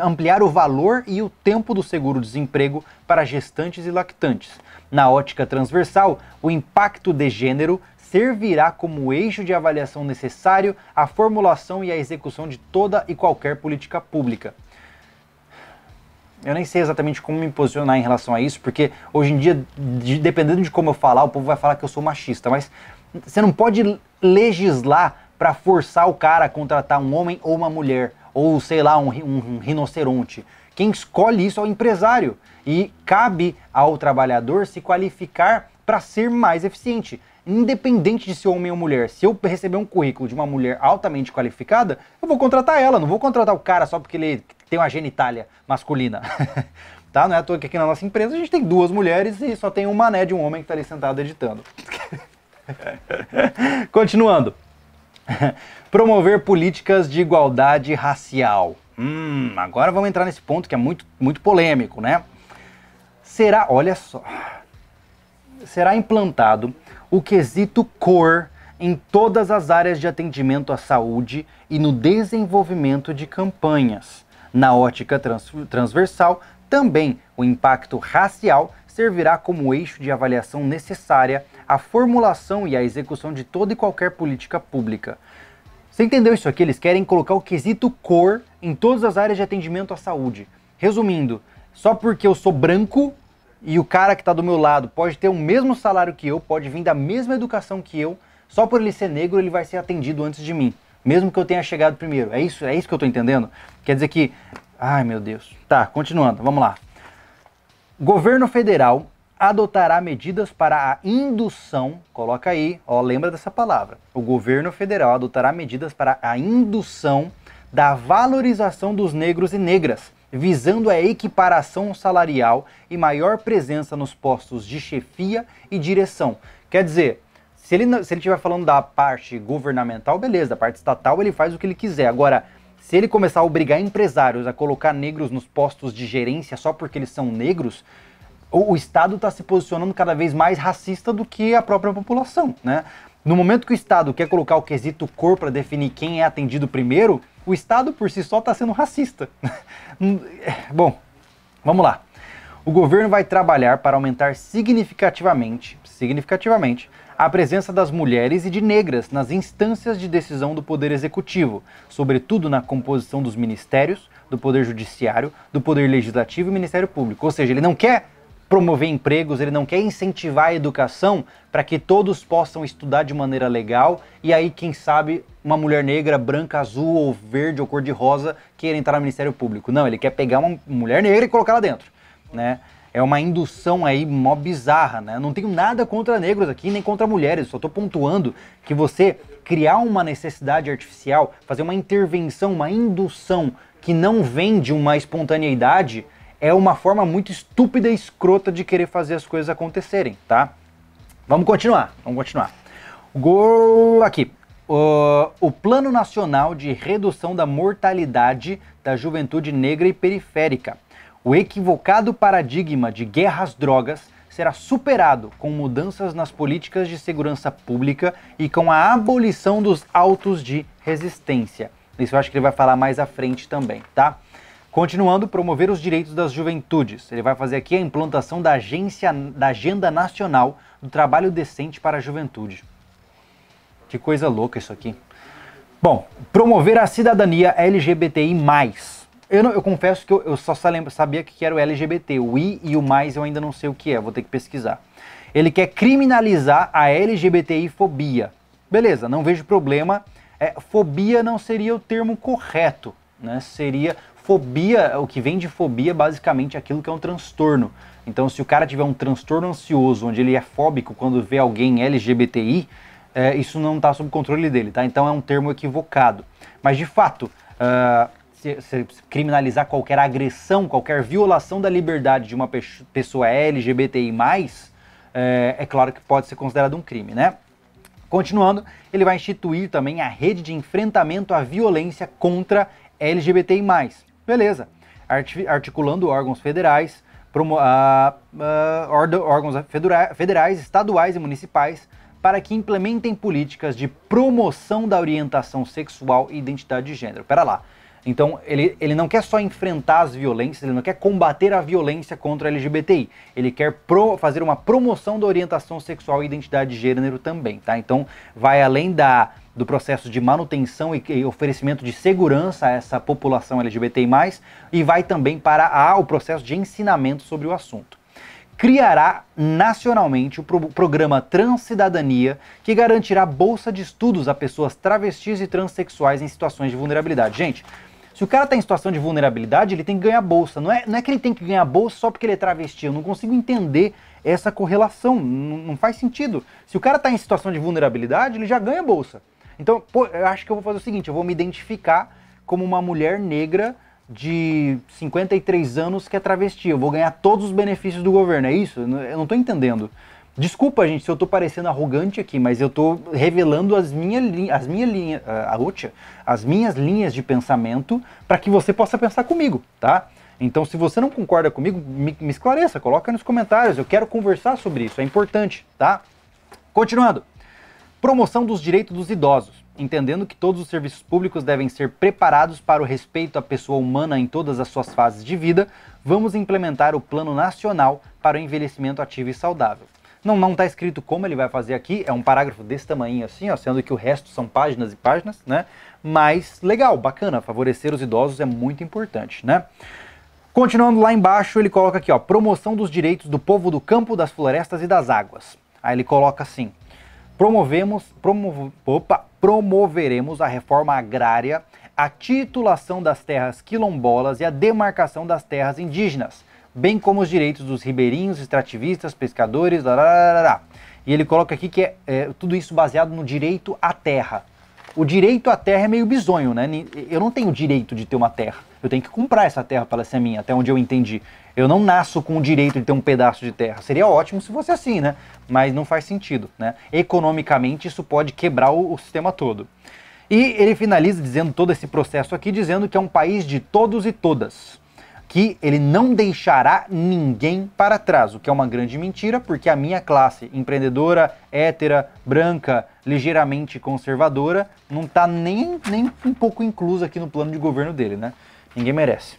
ampliar o valor e o tempo do seguro-desemprego para gestantes e lactantes. Na ótica transversal, o impacto de gênero servirá como eixo de avaliação necessário à formulação e à execução de toda e qualquer política pública. Eu nem sei exatamente como me posicionar em relação a isso, porque hoje em dia, de, dependendo de como eu falar, o povo vai falar que eu sou machista, mas você não pode legislar para forçar o cara a contratar um homem ou uma mulher ou sei lá, um, um, um rinoceronte. Quem escolhe isso é o empresário e cabe ao trabalhador se qualificar para ser mais eficiente independente de ser homem ou mulher, se eu receber um currículo de uma mulher altamente qualificada, eu vou contratar ela, não vou contratar o cara só porque ele tem uma genitália masculina. tá? Não é à toa que aqui na nossa empresa a gente tem duas mulheres e só tem uma né de um homem que está ali sentado editando. Continuando. Promover políticas de igualdade racial. Hum, agora vamos entrar nesse ponto que é muito, muito polêmico, né? Será, olha só, será implantado o quesito cor em todas as áreas de atendimento à saúde e no desenvolvimento de campanhas. Na ótica trans transversal, também o impacto racial servirá como eixo de avaliação necessária à formulação e à execução de toda e qualquer política pública, você entendeu isso aqui? Eles querem colocar o quesito cor em todas as áreas de atendimento à saúde. Resumindo, só porque eu sou branco e o cara que está do meu lado pode ter o mesmo salário que eu, pode vir da mesma educação que eu, só por ele ser negro ele vai ser atendido antes de mim, mesmo que eu tenha chegado primeiro. É isso, é isso que eu estou entendendo. Quer dizer que, ai meu Deus. Tá, continuando, vamos lá. Governo federal adotará medidas para a indução, coloca aí, ó, lembra dessa palavra. O governo federal adotará medidas para a indução da valorização dos negros e negras, visando a equiparação salarial e maior presença nos postos de chefia e direção. Quer dizer, se ele se ele estiver falando da parte governamental, beleza, da parte estatal ele faz o que ele quiser. Agora, se ele começar a obrigar empresários a colocar negros nos postos de gerência só porque eles são negros, o Estado está se posicionando cada vez mais racista do que a própria população, né? No momento que o Estado quer colocar o quesito cor para definir quem é atendido primeiro, o Estado por si só está sendo racista. Hum, é, bom, vamos lá. O governo vai trabalhar para aumentar significativamente, significativamente, a presença das mulheres e de negras nas instâncias de decisão do poder executivo, sobretudo na composição dos ministérios, do poder judiciário, do poder legislativo e Ministério Público. Ou seja, ele não quer promover empregos, ele não quer incentivar a educação para que todos possam estudar de maneira legal e aí, quem sabe, uma mulher negra, branca, azul ou verde ou cor de rosa queira entrar no Ministério Público. Não, ele quer pegar uma mulher negra e colocar lá dentro, né? É uma indução aí mó bizarra, né? Não tenho nada contra negros aqui, nem contra mulheres, só estou pontuando que você criar uma necessidade artificial, fazer uma intervenção, uma indução que não vem de uma espontaneidade, é uma forma muito estúpida e escrota de querer fazer as coisas acontecerem, tá? Vamos continuar, vamos continuar. Gol aqui. o Plano Nacional de Redução da Mortalidade da Juventude Negra e Periférica. O equivocado paradigma de guerras drogas será superado com mudanças nas políticas de segurança pública e com a abolição dos autos de resistência. Isso eu acho que ele vai falar mais à frente também, tá? Continuando, promover os direitos das juventudes. Ele vai fazer aqui a implantação da, agência, da Agenda Nacional do Trabalho Decente para a Juventude. Que coisa louca isso aqui. Bom, promover a cidadania LGBTI. Eu, não, eu confesso que eu, eu só sabia que era o LGBT. O I e o mais eu ainda não sei o que é, vou ter que pesquisar. Ele quer criminalizar a LGBTI-fobia. Beleza, não vejo problema. É, fobia não seria o termo correto, né? Seria Fobia, o que vem de fobia é basicamente é aquilo que é um transtorno. Então, se o cara tiver um transtorno ansioso, onde ele é fóbico quando vê alguém LGBTI, é, isso não está sob controle dele, tá? Então é um termo equivocado. Mas de fato, uh, se, se criminalizar qualquer agressão, qualquer violação da liberdade de uma pe pessoa LGBTI, é, é claro que pode ser considerado um crime, né? Continuando, ele vai instituir também a rede de enfrentamento à violência contra LGBTI. Beleza. Articulando órgãos federais, promo, órgãos federais, estaduais e municipais para que implementem políticas de promoção da orientação sexual e identidade de gênero. Pera lá. Então, ele, ele não quer só enfrentar as violências, ele não quer combater a violência contra a LGBTI. Ele quer pro, fazer uma promoção da orientação sexual e identidade de gênero também, tá? Então, vai além da do processo de manutenção e, oferecimento de segurança a essa população LGBTI+, e vai também para a, o processo de ensinamento sobre o assunto criará nacionalmente o pro programa Transcidadania, que garantirá bolsa de estudos a pessoas travestis e transexuais em situações de vulnerabilidade. Gente, se o cara está em situação de vulnerabilidade, ele tem que ganhar bolsa. Não é, não é que ele tem que ganhar bolsa só porque ele é travesti. Eu não consigo entender essa correlação. não faz sentido. Se o cara está em situação de vulnerabilidade, ele já ganha bolsa. Então, pô, eu acho que eu vou fazer o seguinte: eu vou me identificar como uma mulher negra de 53 anos que é travesti. Eu vou ganhar todos os benefícios do governo. É isso? Eu não tô entendendo. Desculpa, gente, se eu tô parecendo arrogante aqui, mas eu tô revelando as, minhas linhas, as, minhas linhas, uh, ah, as minhas linhas de pensamento para que você possa pensar comigo, tá? Então, se você não concorda comigo, me, me esclareça, coloca nos comentários. Eu quero conversar sobre isso, é importante, tá? Continuando. Promoção dos direitos dos idosos, entendendo que todos os serviços públicos devem ser preparados para o respeito à pessoa humana em todas as suas fases de vida, vamos implementar o Plano Nacional para o Envelhecimento Ativo e Saudável. Não, não tá escrito como ele vai fazer aqui, é um parágrafo desse tamanho assim, ó, sendo que o resto são páginas e páginas, né? Mas legal, bacana, favorecer os idosos é muito importante, né? Continuando lá embaixo, ele coloca aqui, ó, promoção dos direitos do povo do campo, das florestas e das águas. Aí ele coloca assim: Promovemos, opa, promoveremos a reforma agrária, a titulação das terras quilombolas e a demarcação das terras indígenas, bem como os direitos dos ribeirinhos, extrativistas, pescadores, lá. e ele coloca aqui que é, é tudo isso baseado no direito à terra o direito à terra é meio bizonho, né? Eu não tenho direito de ter uma terra. Eu tenho que comprar essa terra para ela ser minha, até onde eu entendi. Eu não nasço com o direito de ter um pedaço de terra. Seria ótimo se fosse assim, né? Mas não faz sentido, né? Economicamente, isso pode quebrar o, o sistema todo. E ele finaliza dizendo todo esse processo aqui, dizendo que é um país de todos e todas que ele não deixará ninguém para trás, o que é uma grande mentira, porque a minha classe empreendedora, hétera, branca, ligeiramente conservadora, não está nem, nem um pouco inclusa aqui no plano de governo dele, né? Ninguém merece.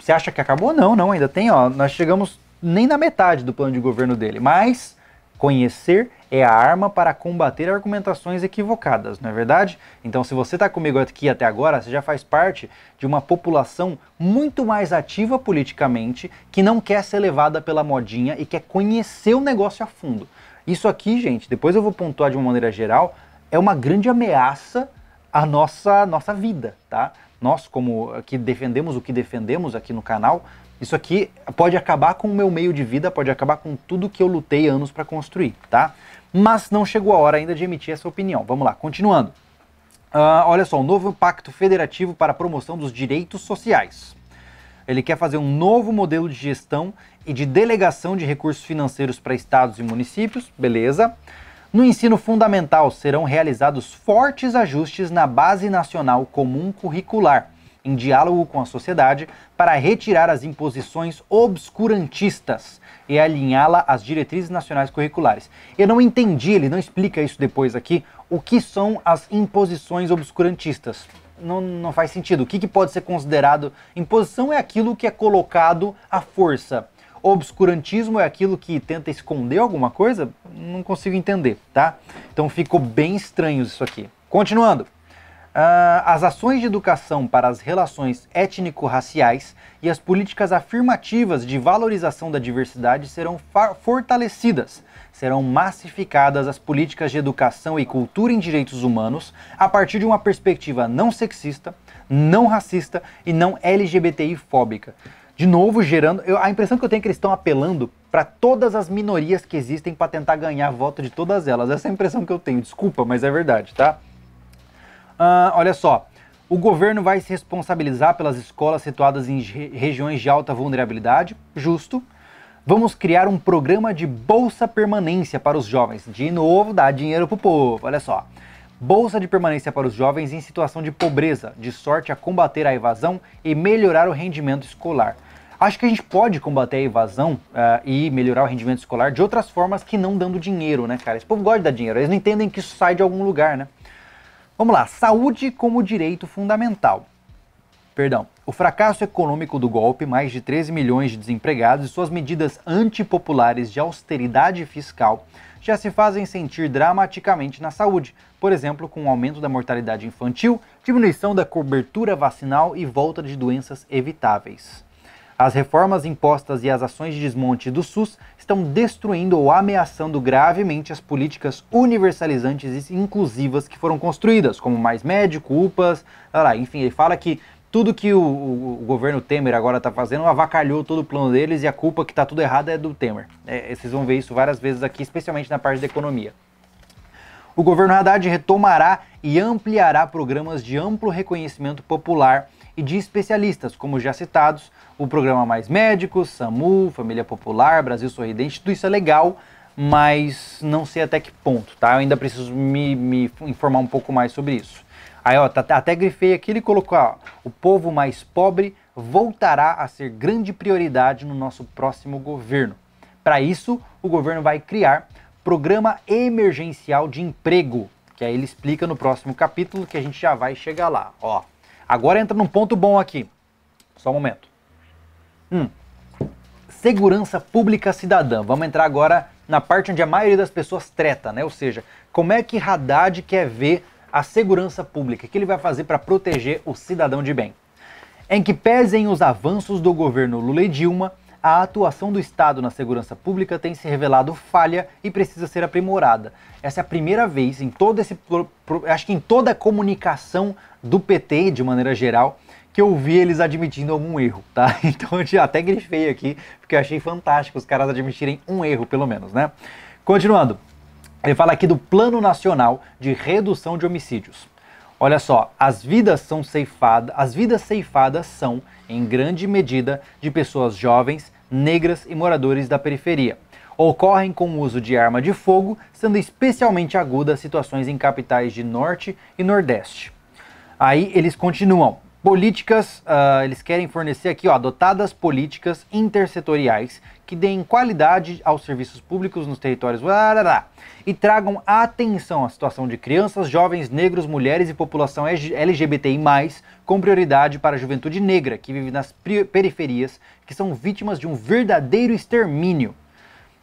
Você acha que acabou? Não, não, ainda tem, ó. Nós chegamos nem na metade do plano de governo dele, mas Conhecer é a arma para combater argumentações equivocadas, não é verdade? Então, se você está comigo aqui até agora, você já faz parte de uma população muito mais ativa politicamente que não quer ser levada pela modinha e quer conhecer o negócio a fundo. Isso aqui, gente, depois eu vou pontuar de uma maneira geral, é uma grande ameaça à nossa, nossa vida, tá? Nós, como que defendemos o que defendemos aqui no canal, isso aqui pode acabar com o meu meio de vida, pode acabar com tudo que eu lutei anos para construir, tá? Mas não chegou a hora ainda de emitir essa opinião. Vamos lá, continuando. Uh, olha só, o um novo Pacto Federativo para a Promoção dos Direitos Sociais. Ele quer fazer um novo modelo de gestão e de delegação de recursos financeiros para estados e municípios, beleza. No ensino fundamental serão realizados fortes ajustes na Base Nacional Comum Curricular em diálogo com a sociedade para retirar as imposições obscurantistas e alinhá-la às diretrizes nacionais curriculares. Eu não entendi, ele não explica isso depois aqui, o que são as imposições obscurantistas. Não, não faz sentido. O que, que pode ser considerado imposição é aquilo que é colocado à força. Obscurantismo é aquilo que tenta esconder alguma coisa? Não consigo entender, tá? Então ficou bem estranho isso aqui. Continuando. Uh, as ações de educação para as relações étnico-raciais e as políticas afirmativas de valorização da diversidade serão fortalecidas. Serão massificadas as políticas de educação e cultura em direitos humanos a partir de uma perspectiva não sexista, não racista e não LGBTI-fóbica. De novo, gerando. Eu, a impressão que eu tenho é que eles estão apelando para todas as minorias que existem para tentar ganhar voto de todas elas. Essa é a impressão que eu tenho. Desculpa, mas é verdade, tá? Ah, olha só. O governo vai se responsabilizar pelas escolas situadas em regiões de alta vulnerabilidade, justo. Vamos criar um programa de bolsa permanência para os jovens. De novo, dá dinheiro pro povo, olha só. Bolsa de permanência para os jovens em situação de pobreza, de sorte a combater a evasão e melhorar o rendimento escolar. Acho que a gente pode combater a evasão uh, e melhorar o rendimento escolar de outras formas que não dando dinheiro, né, cara? Esse povo gosta de dar dinheiro, eles não entendem que isso sai de algum lugar, né? Vamos lá, saúde como direito fundamental. Perdão, o fracasso econômico do golpe, mais de 13 milhões de desempregados e suas medidas antipopulares de austeridade fiscal já se fazem sentir dramaticamente na saúde, por exemplo, com o aumento da mortalidade infantil, diminuição da cobertura vacinal e volta de doenças evitáveis. As reformas impostas e as ações de desmonte do SUS estão destruindo ou ameaçando gravemente as políticas universalizantes e inclusivas que foram construídas, como mais médico, UPAs, lá, enfim, ele fala que tudo que o, o, o governo Temer agora está fazendo avacalhou todo o plano deles e a culpa que está tudo errado é do Temer. É, vocês vão ver isso várias vezes aqui, especialmente na parte da economia. O governo Haddad retomará e ampliará programas de amplo reconhecimento popular e de especialistas, como já citados, o programa Mais Médicos, SAMU, Família Popular, Brasil Sorridente, tudo isso é legal, mas não sei até que ponto, tá? Eu ainda preciso me, me informar um pouco mais sobre isso. Aí, ó, tá, até grifei aqui, ele colocou, ó, o povo mais pobre voltará a ser grande prioridade no nosso próximo governo. Para isso, o governo vai criar Programa Emergencial de Emprego, que aí ele explica no próximo capítulo que a gente já vai chegar lá, ó. Agora entra num ponto bom aqui. Só um momento. Hum. Segurança pública cidadã. Vamos entrar agora na parte onde a maioria das pessoas treta, né? Ou seja, como é que Haddad quer ver a segurança pública? O que ele vai fazer para proteger o cidadão de bem? Em que pesem os avanços do governo Lula e Dilma, a atuação do Estado na segurança pública tem se revelado falha e precisa ser aprimorada. Essa é a primeira vez em todo esse, acho que em toda a comunicação do PT de maneira geral, que eu vi eles admitindo algum erro, tá? Então eu até grifei aqui, porque eu achei fantástico os caras admitirem um erro, pelo menos, né? Continuando, ele fala aqui do Plano Nacional de Redução de Homicídios. Olha só, as vidas são ceifadas, as vidas ceifadas são, em grande medida, de pessoas jovens, negras e moradores da periferia. Ocorrem com o uso de arma de fogo, sendo especialmente agudas situações em capitais de norte e nordeste. Aí eles continuam. Políticas, uh, eles querem fornecer aqui, ó, adotadas políticas intersetoriais que deem qualidade aos serviços públicos nos territórios e tragam atenção à situação de crianças, jovens, negros, mulheres e população LGBTI, com prioridade para a juventude negra que vive nas periferias, que são vítimas de um verdadeiro extermínio.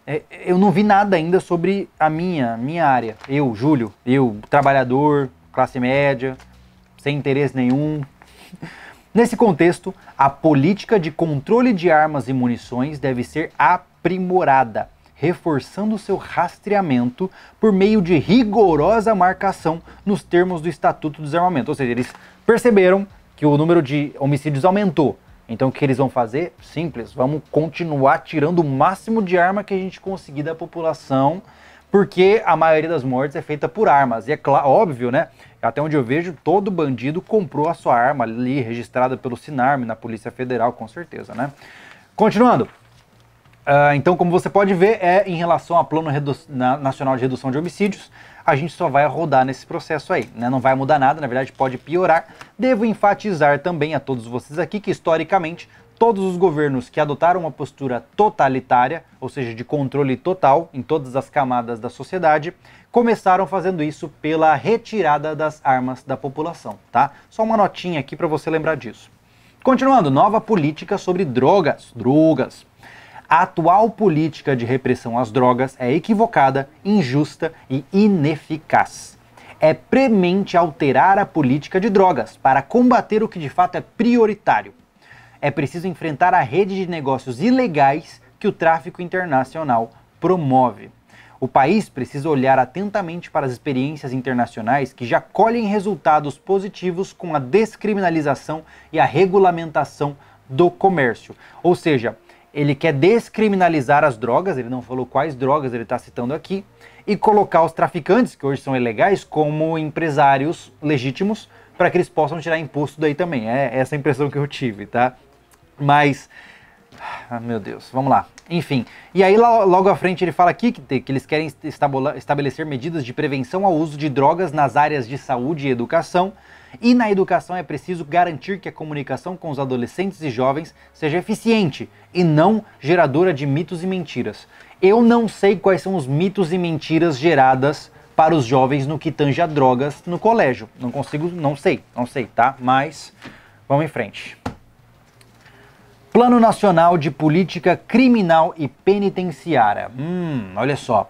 É, eu não vi nada ainda sobre a minha, minha área. Eu, Júlio, eu, trabalhador, classe média, sem interesse nenhum, Nesse contexto, a política de controle de armas e munições deve ser aprimorada, reforçando seu rastreamento por meio de rigorosa marcação nos termos do Estatuto do Desarmamento. Ou seja, eles perceberam que o número de homicídios aumentou. Então o que eles vão fazer? Simples, vamos continuar tirando o máximo de arma que a gente conseguir da população porque a maioria das mortes é feita por armas. E é claro, óbvio, né? Até onde eu vejo, todo bandido comprou a sua arma ali, registrada pelo Sinarme, na Polícia Federal, com certeza, né? Continuando. Uh, então, como você pode ver, é em relação ao Plano Redu na, Nacional de Redução de Homicídios, a gente só vai rodar nesse processo aí, né? Não vai mudar nada, na verdade pode piorar. Devo enfatizar também a todos vocês aqui que historicamente todos os governos que adotaram uma postura totalitária, ou seja, de controle total em todas as camadas da sociedade, começaram fazendo isso pela retirada das armas da população, tá? Só uma notinha aqui para você lembrar disso. Continuando, nova política sobre drogas, drogas. A atual política de repressão às drogas é equivocada, injusta e ineficaz. É premente alterar a política de drogas para combater o que de fato é prioritário, é preciso enfrentar a rede de negócios ilegais que o tráfico internacional promove. O país precisa olhar atentamente para as experiências internacionais que já colhem resultados positivos com a descriminalização e a regulamentação do comércio. Ou seja, ele quer descriminalizar as drogas, ele não falou quais drogas ele está citando aqui, e colocar os traficantes, que hoje são ilegais, como empresários legítimos, para que eles possam tirar imposto daí também. É essa a impressão que eu tive, tá? Mas, ah, meu Deus, vamos lá. Enfim, e aí logo à frente ele fala aqui que, que eles querem estabelecer medidas de prevenção ao uso de drogas nas áreas de saúde e educação. E na educação é preciso garantir que a comunicação com os adolescentes e jovens seja eficiente e não geradora de mitos e mentiras. Eu não sei quais são os mitos e mentiras geradas para os jovens no que tange a drogas no colégio. Não consigo, não sei, não sei, tá? Mas vamos em frente. Plano Nacional de Política Criminal e Penitenciária. Hum, olha só.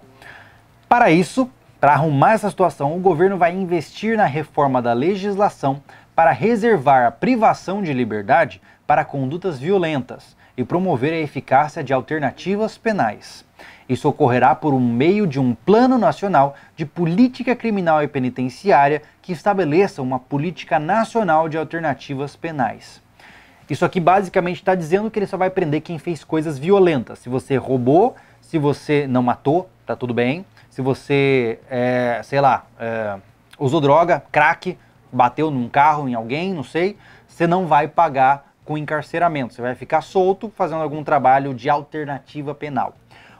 Para isso, para arrumar essa situação, o governo vai investir na reforma da legislação para reservar a privação de liberdade para condutas violentas e promover a eficácia de alternativas penais. Isso ocorrerá por um meio de um Plano Nacional de Política Criminal e Penitenciária que estabeleça uma política nacional de alternativas penais. Isso aqui basicamente está dizendo que ele só vai prender quem fez coisas violentas. Se você roubou, se você não matou, tá tudo bem. Se você, é, sei lá, é, usou droga, crack, bateu num carro, em alguém, não sei, você não vai pagar com encarceramento. Você vai ficar solto fazendo algum trabalho de alternativa penal.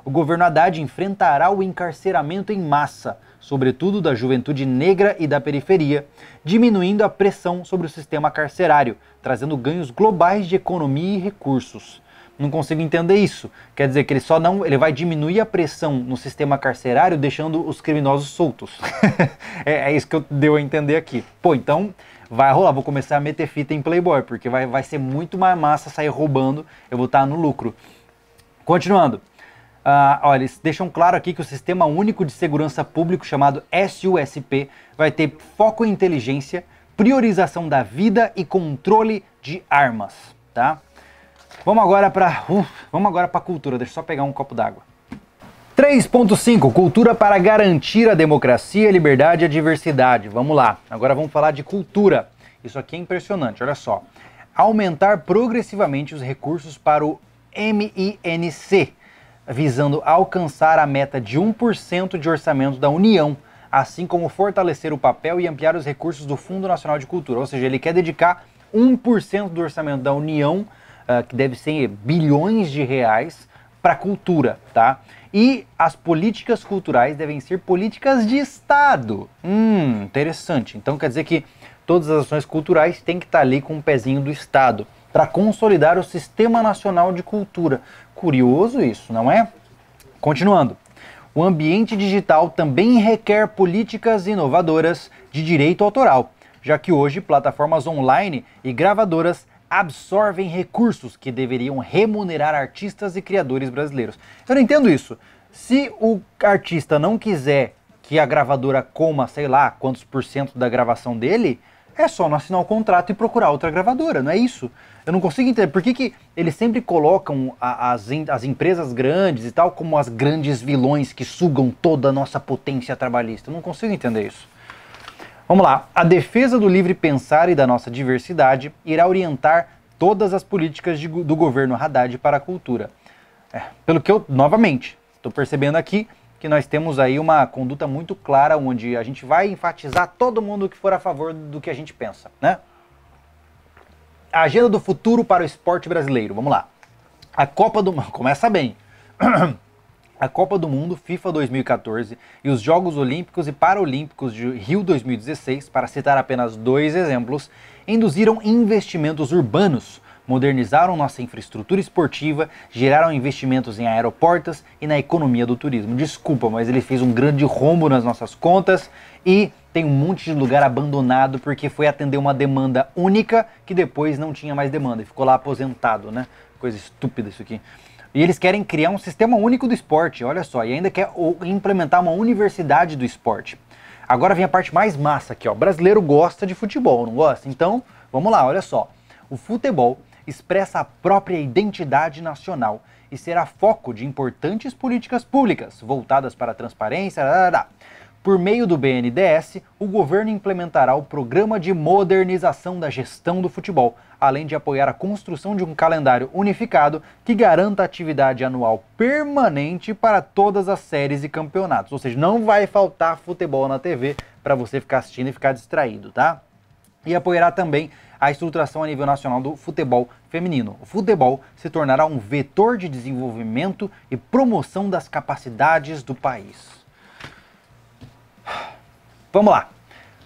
O governo Haddad enfrentará o encarceramento em massa sobretudo da juventude negra e da periferia, diminuindo a pressão sobre o sistema carcerário, trazendo ganhos globais de economia e recursos. Não consigo entender isso. Quer dizer que ele só não, ele vai diminuir a pressão no sistema carcerário, deixando os criminosos soltos. é, é, isso que eu deu a entender aqui. Pô, então vai rolar, vou começar a meter fita em Playboy, porque vai, vai ser muito mais massa sair roubando, eu vou estar tá no lucro. Continuando. Ah, olha, ó, eles deixam claro aqui que o Sistema Único de Segurança Público, chamado SUSP, vai ter foco em inteligência, priorização da vida e controle de armas, tá? Vamos agora para uh, vamos agora para cultura. Deixa eu só pegar um copo d'água. 3.5 Cultura para garantir a democracia, a liberdade e a diversidade. Vamos lá. Agora vamos falar de cultura. Isso aqui é impressionante, olha só. Aumentar progressivamente os recursos para o MINC, visando alcançar a meta de 1% de orçamento da União, assim como fortalecer o papel e ampliar os recursos do Fundo Nacional de Cultura. Ou seja, ele quer dedicar 1% do orçamento da União, uh, que deve ser bilhões de reais, para cultura, tá? E as políticas culturais devem ser políticas de Estado. Hum, interessante. Então quer dizer que todas as ações culturais têm que estar tá ali com o um pezinho do Estado para consolidar o Sistema Nacional de Cultura. Curioso isso, não é? Continuando. O ambiente digital também requer políticas inovadoras de direito autoral, já que hoje plataformas online e gravadoras absorvem recursos que deveriam remunerar artistas e criadores brasileiros. Eu não entendo isso. Se o artista não quiser que a gravadora coma, sei lá, quantos por cento da gravação dele, é só não assinar o contrato e procurar outra gravadora, não é isso? Eu não consigo entender por que, que eles sempre colocam a, as, as empresas grandes e tal como as grandes vilões que sugam toda a nossa potência trabalhista. Eu não consigo entender isso. Vamos lá. A defesa do livre pensar e da nossa diversidade irá orientar todas as políticas de, do governo Haddad para a cultura. É, pelo que eu, novamente, estou percebendo aqui que nós temos aí uma conduta muito clara onde a gente vai enfatizar todo mundo que for a favor do que a gente pensa, né? a agenda do futuro para o esporte brasileiro. Vamos lá. A Copa do Mundo. Começa bem. A Copa do Mundo, FIFA 2014 e os Jogos Olímpicos e Paralímpicos de Rio 2016, para citar apenas dois exemplos, induziram investimentos urbanos, modernizaram nossa infraestrutura esportiva, geraram investimentos em aeroportos e na economia do turismo. Desculpa, mas ele fez um grande rombo nas nossas contas e tem um monte de lugar abandonado porque foi atender uma demanda única que depois não tinha mais demanda e ficou lá aposentado, né? Coisa estúpida isso aqui. E eles querem criar um sistema único do esporte, olha só, e ainda quer implementar uma universidade do esporte. Agora vem a parte mais massa aqui, ó. O brasileiro gosta de futebol, não gosta? Então, vamos lá, olha só. O futebol expressa a própria identidade nacional e será foco de importantes políticas públicas voltadas para a transparência. Lá, lá, por meio do BNDES, o governo implementará o Programa de Modernização da Gestão do Futebol, além de apoiar a construção de um calendário unificado que garanta atividade anual permanente para todas as séries e campeonatos. Ou seja, não vai faltar futebol na TV para você ficar assistindo e ficar distraído, tá? E apoiará também a estruturação a nível nacional do futebol feminino. O futebol se tornará um vetor de desenvolvimento e promoção das capacidades do país. Vamos lá.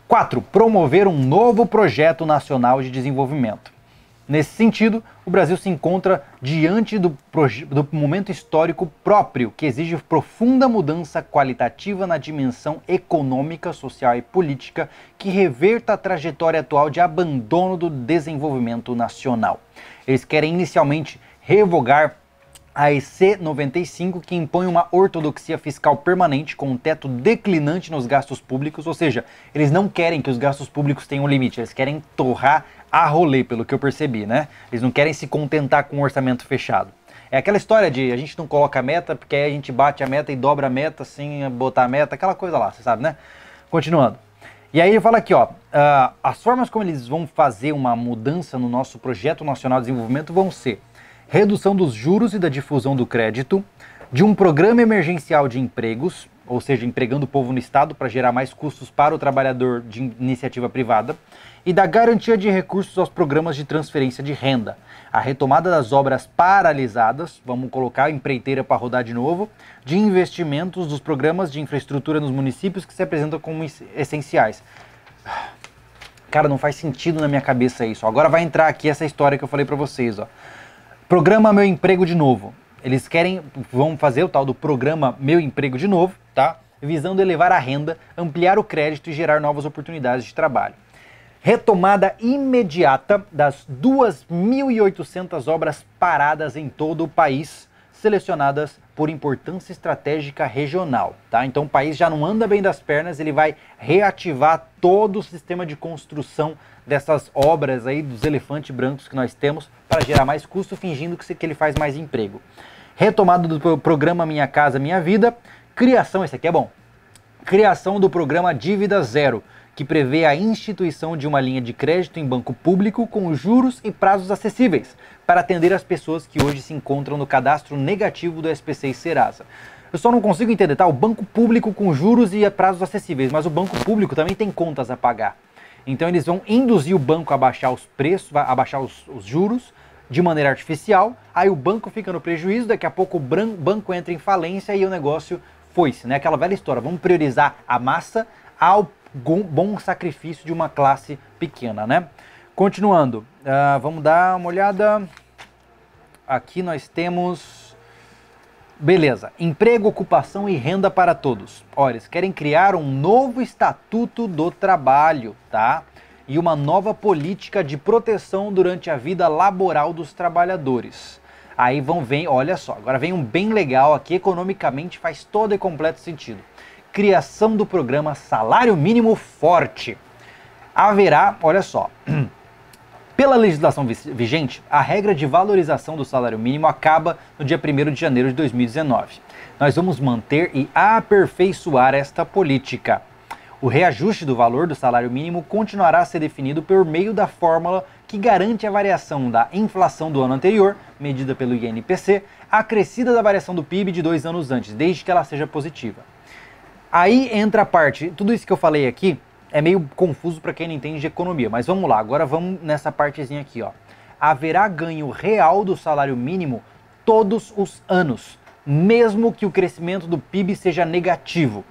4. Promover um novo projeto nacional de desenvolvimento. Nesse sentido, o Brasil se encontra diante do, do, momento histórico próprio, que exige profunda mudança qualitativa na dimensão econômica, social e política, que reverta a trajetória atual de abandono do desenvolvimento nacional. Eles querem inicialmente revogar a EC 95, que impõe uma ortodoxia fiscal permanente com um teto declinante nos gastos públicos, ou seja, eles não querem que os gastos públicos tenham um limite, eles querem torrar a rolê, pelo que eu percebi, né? Eles não querem se contentar com um orçamento fechado. É aquela história de a gente não coloca a meta, porque aí a gente bate a meta e dobra a meta sem botar a meta, aquela coisa lá, você sabe, né? Continuando. E aí ele fala aqui, ó, uh, as formas como eles vão fazer uma mudança no nosso projeto nacional de desenvolvimento vão ser redução dos juros e da difusão do crédito, de um programa emergencial de empregos, ou seja, empregando o povo no Estado para gerar mais custos para o trabalhador de iniciativa privada, e da garantia de recursos aos programas de transferência de renda. A retomada das obras paralisadas, vamos colocar a empreiteira para rodar de novo, de investimentos dos programas de infraestrutura nos municípios que se apresentam como essenciais. Cara, não faz sentido na minha cabeça isso. Agora vai entrar aqui essa história que eu falei para vocês, ó. Programa Meu Emprego de Novo. Eles querem, vão fazer o tal do programa Meu Emprego de Novo, tá? Visando elevar a renda, ampliar o crédito e gerar novas oportunidades de trabalho. Retomada imediata das 2.800 obras paradas em todo o país, selecionadas por importância estratégica regional, tá? Então o país já não anda bem das pernas, ele vai reativar todo o sistema de construção dessas obras aí dos elefantes brancos que nós temos para gerar mais custo, fingindo que, que ele faz mais emprego. Retomada do programa Minha Casa Minha Vida, criação, esse aqui é bom. Criação do programa Dívida Zero, que prevê a instituição de uma linha de crédito em banco público com juros e prazos acessíveis, para atender as pessoas que hoje se encontram no cadastro negativo do SPC e Serasa. Eu só não consigo entender, tá? O banco público com juros e prazos acessíveis, mas o banco público também tem contas a pagar. Então eles vão induzir o banco a baixar os preços, a baixar os, os juros de maneira artificial, aí o banco fica no prejuízo, daqui a pouco o banco entra em falência e o negócio foi-se, né? Aquela velha história, vamos priorizar a massa ao bom sacrifício de uma classe pequena, né? Continuando, uh, vamos dar uma olhada. Aqui nós temos Beleza, emprego, ocupação e renda para todos. Olha, eles querem criar um novo estatuto do trabalho, tá? E uma nova política de proteção durante a vida laboral dos trabalhadores. Aí vão vem, olha só, agora vem um bem legal aqui, economicamente faz todo e completo sentido. Criação do programa Salário Mínimo Forte. Haverá, olha só, Pela legislação vigente, a regra de valorização do salário mínimo acaba no dia 1 de janeiro de 2019. Nós vamos manter e aperfeiçoar esta política. O reajuste do valor do salário mínimo continuará a ser definido por meio da fórmula que garante a variação da inflação do ano anterior, medida pelo INPC, acrescida da variação do PIB de dois anos antes, desde que ela seja positiva. Aí entra a parte, tudo isso que eu falei aqui é meio confuso para quem não entende de economia, mas vamos lá, agora vamos nessa partezinha aqui, ó. Haverá ganho real do salário mínimo todos os anos, mesmo que o crescimento do PIB seja negativo.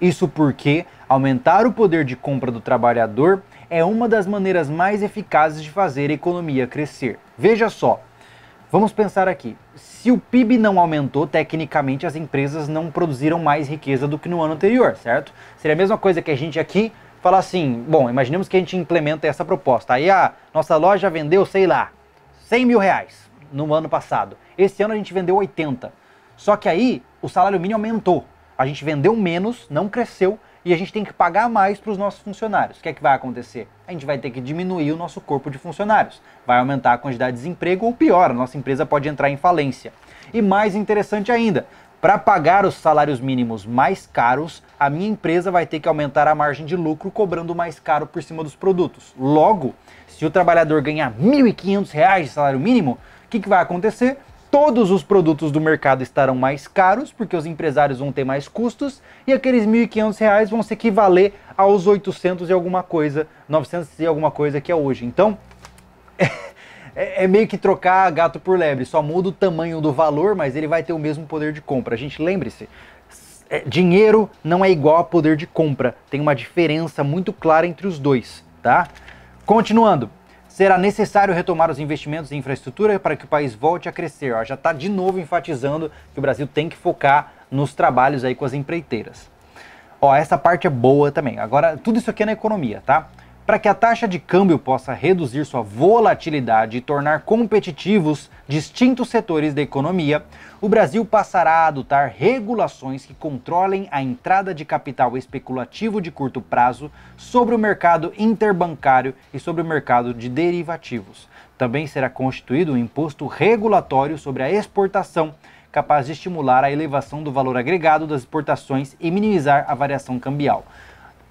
Isso porque aumentar o poder de compra do trabalhador é uma das maneiras mais eficazes de fazer a economia crescer. Veja só, Vamos pensar aqui. Se o PIB não aumentou, tecnicamente as empresas não produziram mais riqueza do que no ano anterior, certo? Seria a mesma coisa que a gente aqui falar assim, bom, imaginemos que a gente implementa essa proposta. Aí a nossa loja vendeu, sei lá, 100 mil reais no ano passado. Esse ano a gente vendeu 80. Só que aí o salário mínimo aumentou. A gente vendeu menos, não cresceu e a gente tem que pagar mais para os nossos funcionários. O que é que vai acontecer? A gente vai ter que diminuir o nosso corpo de funcionários. Vai aumentar a quantidade de desemprego ou pior, a nossa empresa pode entrar em falência. E mais interessante ainda, para pagar os salários mínimos mais caros, a minha empresa vai ter que aumentar a margem de lucro cobrando mais caro por cima dos produtos. Logo, se o trabalhador ganhar R$ 1.500 de salário mínimo, o que, que vai acontecer? todos os produtos do mercado estarão mais caros, porque os empresários vão ter mais custos, e aqueles R$ 1.500 vão se equivaler aos 800 e alguma coisa, 900 e alguma coisa que é hoje. Então, é, é, meio que trocar gato por lebre, só muda o tamanho do valor, mas ele vai ter o mesmo poder de compra. A gente lembre-se, é, dinheiro não é igual a poder de compra. Tem uma diferença muito clara entre os dois, tá? Continuando. Será necessário retomar os investimentos em infraestrutura para que o país volte a crescer. Ó, já está de novo enfatizando que o Brasil tem que focar nos trabalhos aí com as empreiteiras. Ó, essa parte é boa também. Agora, tudo isso aqui é na economia, tá? para que a taxa de câmbio possa reduzir sua volatilidade e tornar competitivos distintos setores da economia, o Brasil passará a adotar regulações que controlem a entrada de capital especulativo de curto prazo sobre o mercado interbancário e sobre o mercado de derivativos. Também será constituído um imposto regulatório sobre a exportação, capaz de estimular a elevação do valor agregado das exportações e minimizar a variação cambial.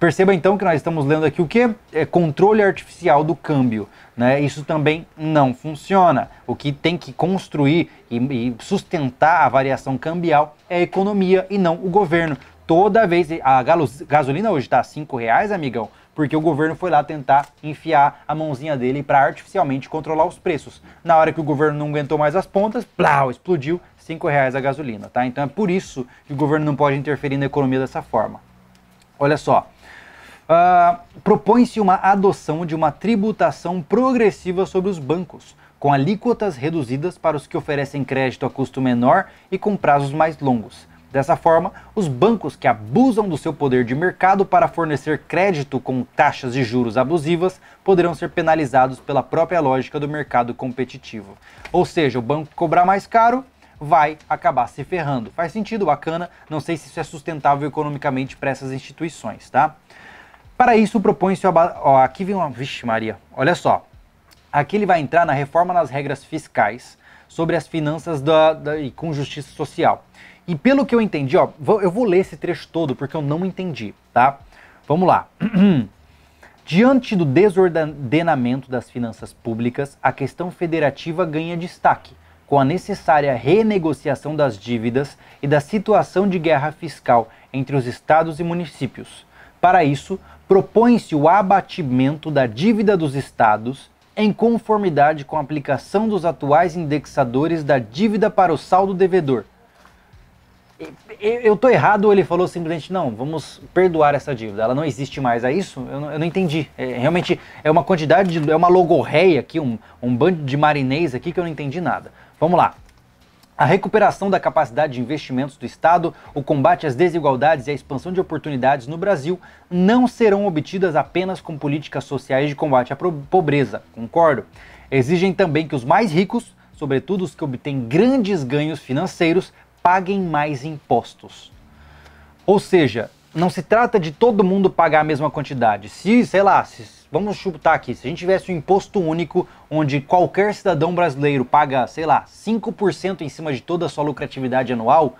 Perceba então que nós estamos lendo aqui o que? É controle artificial do câmbio. Né? Isso também não funciona. O que tem que construir e, e sustentar a variação cambial é a economia e não o governo. Toda vez a gasolina hoje está a reais, amigão, porque o governo foi lá tentar enfiar a mãozinha dele para artificialmente controlar os preços. Na hora que o governo não aguentou mais as pontas, plau, explodiu cinco reais a gasolina, tá? Então é por isso que o governo não pode interferir na economia dessa forma. Olha só, uh, propõe-se uma adoção de uma tributação progressiva sobre os bancos, com alíquotas reduzidas para os que oferecem crédito a custo menor e com prazos mais longos. Dessa forma, os bancos que abusam do seu poder de mercado para fornecer crédito com taxas de juros abusivas poderão ser penalizados pela própria lógica do mercado competitivo. Ou seja, o banco cobrar mais caro vai acabar se ferrando. Faz sentido, bacana, não sei se isso é sustentável economicamente para essas instituições, tá? Para isso, propõe-se. Ó, aqui vem uma. Vixe, Maria, olha só. Aqui ele vai entrar na reforma nas regras fiscais sobre as finanças da, da, e com justiça social. E pelo que eu entendi, ó, vou, eu vou ler esse trecho todo porque eu não entendi, tá? Vamos lá. Diante do desordenamento das finanças públicas, a questão federativa ganha destaque, com a necessária renegociação das dívidas e da situação de guerra fiscal entre os estados e municípios. Para isso, propõe-se o abatimento da dívida dos estados em conformidade com a aplicação dos atuais indexadores da dívida para o saldo devedor. Eu estou errado ou ele falou simplesmente, não, vamos perdoar essa dívida, ela não existe mais, é isso? Eu não, eu não entendi. É, realmente é uma quantidade, de, é uma logorreia aqui, um, um bando de marinês aqui que eu não entendi nada. Vamos lá, a recuperação da capacidade de investimentos do Estado, o combate às desigualdades e a expansão de oportunidades no Brasil não serão obtidas apenas com políticas sociais de combate à pobreza, concordo. Exigem também que os mais ricos, sobretudo os que obtêm grandes ganhos financeiros, paguem mais impostos. Ou seja, não se trata de todo mundo pagar a mesma quantidade. Se, sei lá, se vamos chutar aqui, se a gente tivesse um imposto único, onde qualquer cidadão brasileiro paga, sei lá, 5% em cima de toda a sua lucratividade anual,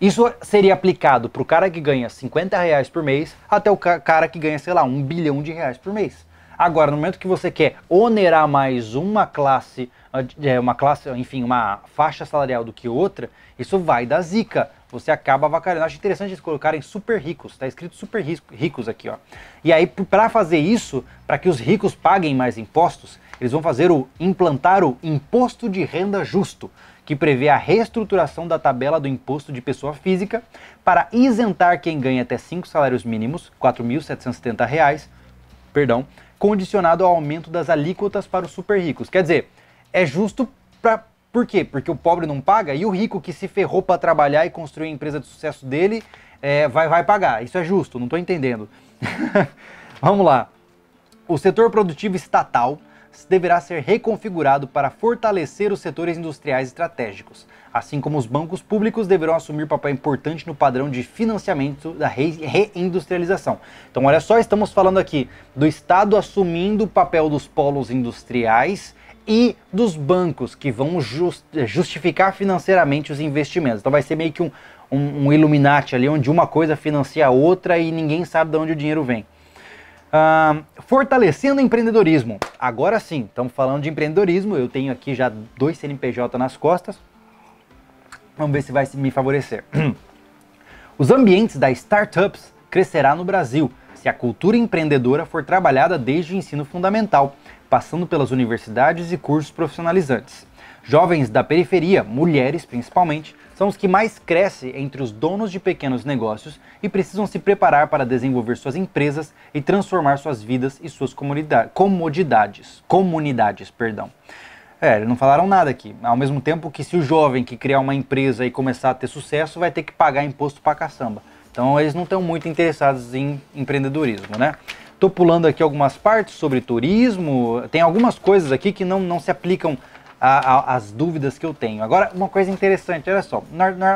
isso seria aplicado para o cara que ganha 50 reais por mês até o cara que ganha, sei lá, um bilhão de reais por mês. Agora, no momento que você quer onerar mais uma classe, eh, eh, uma classe, enfim, uma faixa salarial do que outra, isso vai dar zica você acaba avacalhando. Acho interessante eles colocarem super ricos, tá escrito super ricos aqui, ó. E aí, para fazer isso, para que os ricos paguem mais impostos, eles vão fazer o implantar o imposto de renda justo, que prevê a reestruturação da tabela do imposto de pessoa física para isentar quem ganha até 5 salários mínimos, R$ 4.770, perdão, condicionado ao aumento das alíquotas para os super ricos. Quer dizer, é justo para por quê? Porque o pobre não paga e o rico que se ferrou para trabalhar e construir a empresa de sucesso dele é, vai, vai pagar. Isso é justo, não estou entendendo. Vamos lá. O setor produtivo estatal deverá ser reconfigurado para fortalecer os setores industriais estratégicos, assim como os bancos públicos deverão assumir papel importante no padrão de financiamento da reindustrialização. Então, olha só, estamos falando aqui do Estado assumindo o papel dos polos industriais e dos bancos que vão justificar financeiramente os investimentos. Então vai ser meio que um, um, um Illuminati ali, onde uma coisa financia a outra e ninguém sabe de onde o dinheiro vem. Uh, fortalecendo empreendedorismo. Agora sim, estamos falando de empreendedorismo. Eu tenho aqui já dois CNPJ nas costas. Vamos ver se vai me favorecer. Os ambientes das startups crescerá no Brasil se a cultura empreendedora for trabalhada desde o ensino fundamental passando pelas universidades e cursos profissionalizantes. Jovens da periferia, mulheres principalmente, são os que mais crescem entre os donos de pequenos negócios e precisam se preparar para desenvolver suas empresas e transformar suas vidas e suas comodidades. Comunidades, perdão. É, não falaram nada aqui. Ao mesmo tempo que se o jovem que criar uma empresa e começar a ter sucesso vai ter que pagar imposto para caçamba. Então eles não estão muito interessados em empreendedorismo, né? Estou pulando aqui algumas partes sobre turismo, tem algumas coisas aqui que não, não se aplicam às dúvidas que eu tenho. Agora, uma coisa interessante, olha só,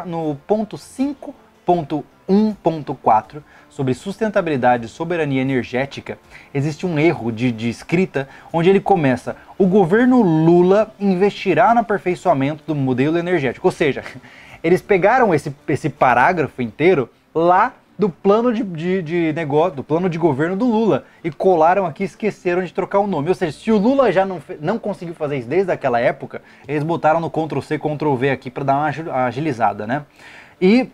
no, no ponto 5.1.4, sobre sustentabilidade e soberania energética, existe um erro de, de escrita onde ele começa: o governo Lula investirá no aperfeiçoamento do modelo energético. Ou seja, eles pegaram esse, esse parágrafo inteiro lá do plano de, de, de, negócio, do plano de governo do Lula. E colaram aqui esqueceram de trocar o nome. Ou seja, se o Lula já não, não conseguiu fazer isso desde aquela época, eles botaram no Ctrl-C, Ctrl-V aqui para dar uma agilizada, né? E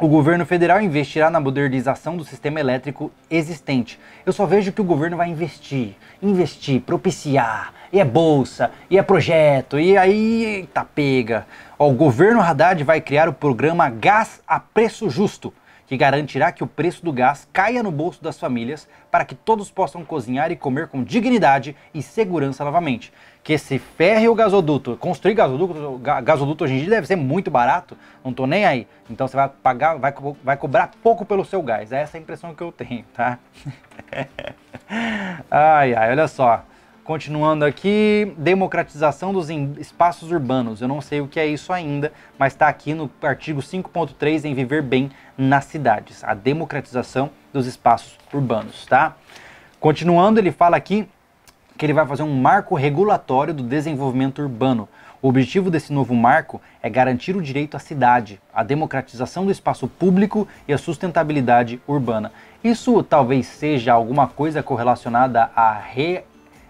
o governo federal investirá na modernização do sistema elétrico existente. Eu só vejo que o governo vai investir, investir, propiciar, e é bolsa, e é projeto, e aí tá pega. Ó, o governo Haddad vai criar o programa Gás a Preço Justo que garantirá que o preço do gás caia no bolso das famílias para que todos possam cozinhar e comer com dignidade e segurança novamente. Que se ferre o gasoduto, construir gasoduto, gasoduto hoje em dia deve ser muito barato, não tô nem aí. Então você vai pagar, vai, vai cobrar pouco pelo seu gás. Essa é a impressão que eu tenho, tá? ai, ai, olha só. Continuando aqui, democratização dos espaços urbanos. Eu não sei o que é isso ainda, mas está aqui no artigo 5.3 em Viver Bem nas Cidades. A democratização dos espaços urbanos, tá? Continuando, ele fala aqui que ele vai fazer um marco regulatório do desenvolvimento urbano. O objetivo desse novo marco é garantir o direito à cidade, a democratização do espaço público e a sustentabilidade urbana. Isso talvez seja alguma coisa correlacionada à re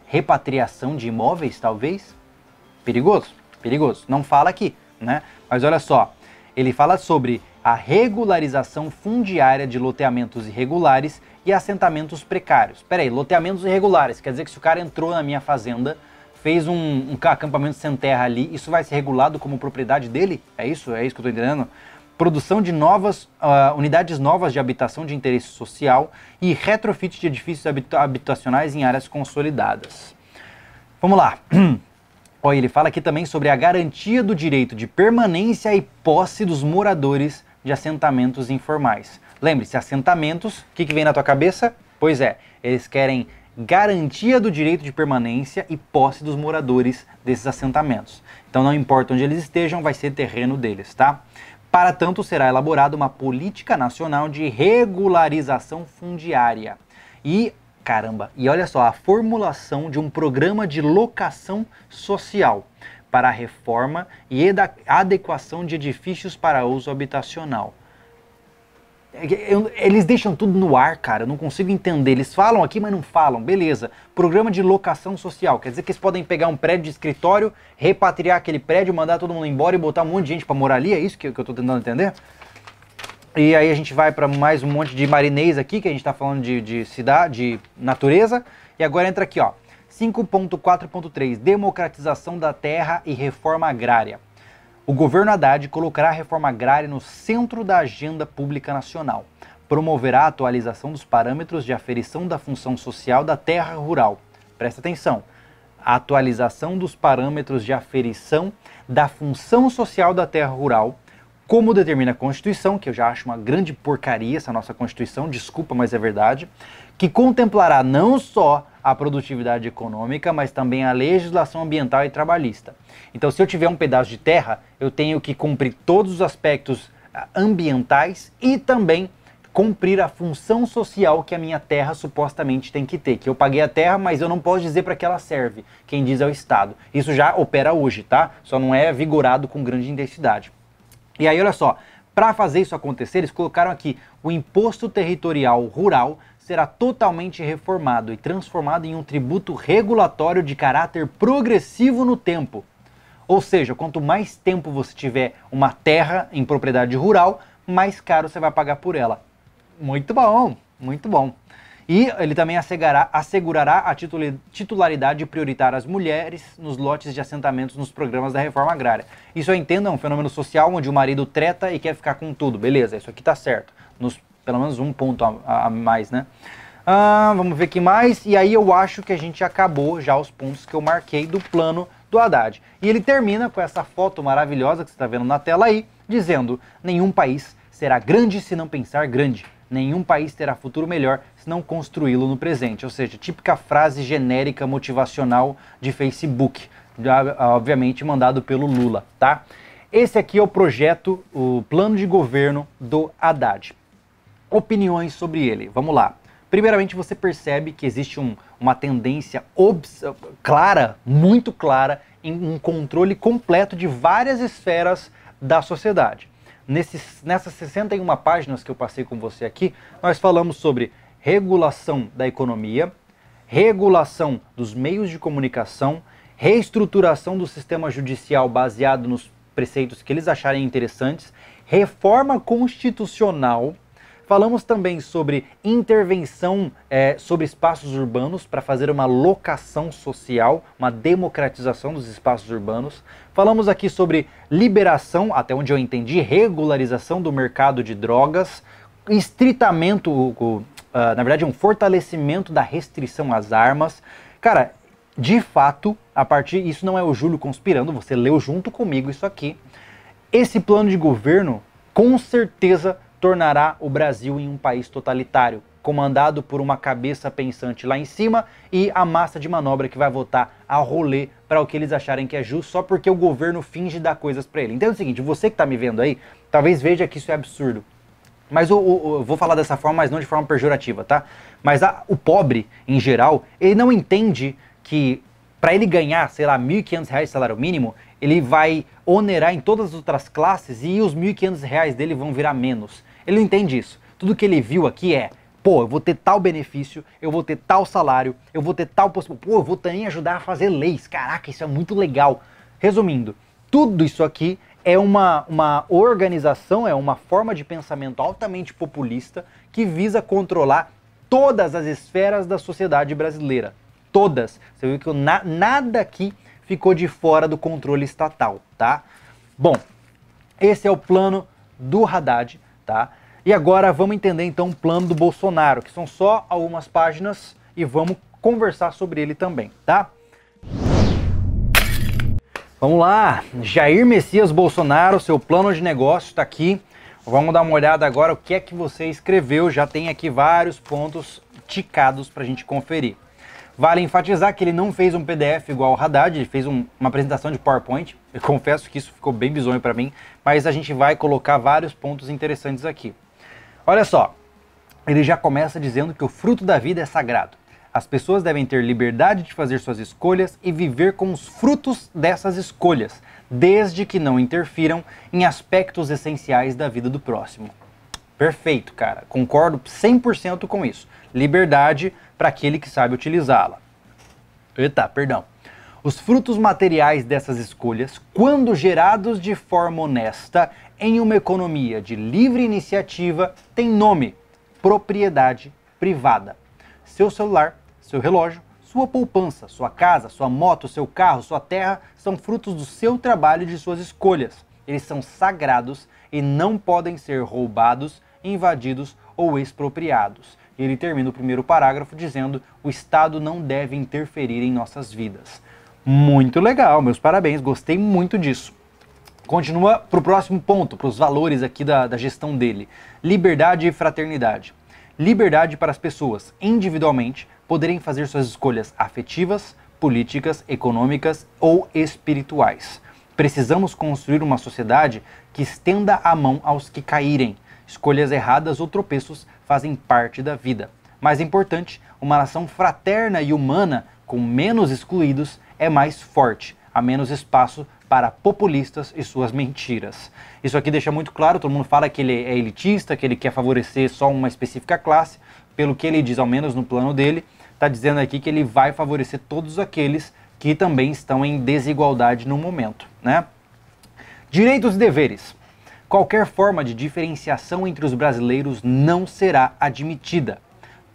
repatriação de imóveis, talvez? Perigoso, perigoso. Não fala aqui, né? Mas olha só, ele fala sobre a regularização fundiária de loteamentos irregulares e assentamentos precários. Peraí, loteamentos irregulares, quer dizer que se o cara entrou na minha fazenda, fez um, um acampamento sem terra ali, isso vai ser regulado como propriedade dele? É isso? É isso que eu tô entendendo? produção de novas uh, unidades novas de habitação de interesse social e retrofit de edifícios habita habitacionais em áreas consolidadas. Vamos lá. Olha, ele fala aqui também sobre a garantia do direito de permanência e posse dos moradores de assentamentos informais. Lembre-se, assentamentos, o que, que vem na tua cabeça? Pois é, eles querem garantia do direito de permanência e posse dos moradores desses assentamentos. Então não importa onde eles estejam, vai ser terreno deles, tá? Para tanto, será elaborada uma política nacional de regularização fundiária. E, caramba, e olha só, a formulação de um programa de locação social para a reforma e adequação de edifícios para uso habitacional. Eles deixam tudo no ar, cara. Eu não consigo entender. Eles falam aqui, mas não falam. Beleza. Programa de locação social. Quer dizer que eles podem pegar um prédio de escritório, repatriar aquele prédio, mandar todo mundo embora e botar um monte de gente para morar ali. É isso que, que eu tô tentando entender? E aí a gente vai para mais um monte de marinês aqui, que a gente tá falando de, de cidade, de natureza. E agora entra aqui, ó. 5.4.3 Democratização da terra e reforma agrária. O governo Haddad colocará a reforma agrária no centro da agenda pública nacional. Promoverá a atualização dos parâmetros de aferição da função social da terra rural. Presta atenção. A atualização dos parâmetros de aferição da função social da terra rural, como determina a Constituição, que eu já acho uma grande porcaria essa nossa Constituição, desculpa, mas é verdade, que contemplará não só a produtividade econômica, mas também a legislação ambiental e trabalhista. Então, se eu tiver um pedaço de terra, eu tenho que cumprir todos os aspectos ah, ambientais e também cumprir a função social que a minha terra supostamente tem que ter. Que eu paguei a terra, mas eu não posso dizer para que ela serve. Quem diz é o Estado. Isso já opera hoje, tá? Só não é vigorado com grande intensidade. E aí, olha só, para fazer isso acontecer, eles colocaram aqui: o imposto territorial rural será totalmente reformado e transformado em um tributo regulatório de caráter progressivo no tempo. Ou seja, quanto mais tempo você tiver uma terra em propriedade rural, mais caro você vai pagar por ela. Muito bom, muito bom. E ele também assegurará, assegurará a titularidade prioritária às mulheres nos lotes de assentamentos nos programas da reforma agrária. Isso eu entendo é um fenômeno social onde o marido treta e quer ficar com tudo. Beleza, isso aqui tá certo. Nos, pelo menos um ponto a, a, mais, né? Ah, vamos ver que mais. E aí eu acho que a gente acabou já os pontos que eu marquei do plano do Haddad. E ele termina com essa foto maravilhosa que você está vendo na tela aí, dizendo: nenhum país será grande se não pensar grande. Nenhum país terá futuro melhor se não construí-lo no presente. Ou seja, típica frase genérica motivacional de Facebook, obviamente mandado pelo Lula, tá? Esse aqui é o projeto, o plano de governo do Haddad. Opiniões sobre ele. Vamos lá. Primeiramente, você percebe que existe um uma tendência clara, muito clara, em um controle completo de várias esferas da sociedade. Nesses, nessas 61 páginas que eu passei com você aqui, nós falamos sobre regulação da economia, regulação dos meios de comunicação, reestruturação do sistema judicial baseado nos preceitos que eles acharem interessantes, reforma constitucional Falamos também sobre intervenção é, sobre espaços urbanos para fazer uma locação social, uma democratização dos espaços urbanos. Falamos aqui sobre liberação, até onde eu entendi, regularização do mercado de drogas, estritamento, uh, ah, na verdade, um fortalecimento da restrição às armas. Cara, de fato, a partir. Isso não é o Júlio conspirando, você leu junto comigo isso aqui. Esse plano de governo, com certeza, tornará o Brasil em um país totalitário, comandado por uma cabeça pensante lá em cima e a massa de manobra que vai votar a rolê para o que eles acharem que é justo só porque o governo finge dar coisas para ele. Então é o seguinte, você que está me vendo aí, talvez veja que isso é absurdo. Mas eu, eu, eu vou falar dessa forma, mas não de forma pejorativa, tá? Mas a, o pobre, em geral, ele não entende que para ele ganhar, sei lá, R$ 1.500 de salário mínimo, ele vai onerar em todas as outras classes e os R$ 1.500 dele vão virar menos. Ele não entende isso. Tudo que ele viu aqui é, pô, eu vou ter tal benefício, eu vou ter tal salário, eu vou ter tal possibilidade, pô, eu vou também ajudar a fazer leis. Caraca, isso é muito legal. Resumindo, tudo isso aqui é uma, uma organização, é uma forma de pensamento altamente populista que visa controlar todas as esferas da sociedade brasileira. Todas. Você viu que na, nada aqui ficou de fora do controle estatal, tá? Bom, esse é o plano do Haddad, tá? E agora vamos entender então o plano do Bolsonaro, que são só algumas páginas e vamos conversar sobre ele também, tá? Vamos lá, Jair Messias Bolsonaro, seu plano de negócio está aqui. Vamos dar uma olhada agora o que é que você escreveu. Já tem aqui vários pontos ticados para a gente conferir. Vale enfatizar que ele não fez um PDF igual o Haddad, ele fez um, uma apresentação de PowerPoint. Eu confesso que isso ficou bem bizonho para mim, mas a gente vai colocar vários pontos interessantes aqui. Olha só, ele já começa dizendo que o fruto da vida é sagrado. As pessoas devem ter liberdade de fazer suas escolhas e viver com os frutos dessas escolhas, desde que não interfiram em aspectos essenciais da vida do próximo. Perfeito, cara. Concordo 100% com isso. Liberdade para aquele que sabe utilizá-la. Eita, perdão. Os frutos materiais dessas escolhas, quando gerados de forma honesta, em uma economia de livre iniciativa, têm nome: propriedade privada. Seu celular, seu relógio, sua poupança, sua casa, sua moto, seu carro, sua terra são frutos do seu trabalho e de suas escolhas. Eles são sagrados e não podem ser roubados, invadidos ou expropriados. Ele termina o primeiro parágrafo dizendo: o Estado não deve interferir em nossas vidas. Muito legal, meus parabéns, gostei muito disso. Continua para o próximo ponto, para os valores aqui da, da gestão dele: liberdade e fraternidade. Liberdade para as pessoas, individualmente, poderem fazer suas escolhas afetivas, políticas, econômicas ou espirituais. Precisamos construir uma sociedade que estenda a mão aos que caírem. Escolhas erradas ou tropeços fazem parte da vida. Mais importante, uma nação fraterna e humana, com menos excluídos, é mais forte, há menos espaço para populistas e suas mentiras. Isso aqui deixa muito claro, todo mundo fala que ele é elitista, que ele quer favorecer só uma específica classe, pelo que ele diz, ao menos no plano dele, está dizendo aqui que ele vai favorecer todos aqueles que também estão em desigualdade no momento. Né? Direitos e deveres. Qualquer forma de diferenciação entre os brasileiros não será admitida.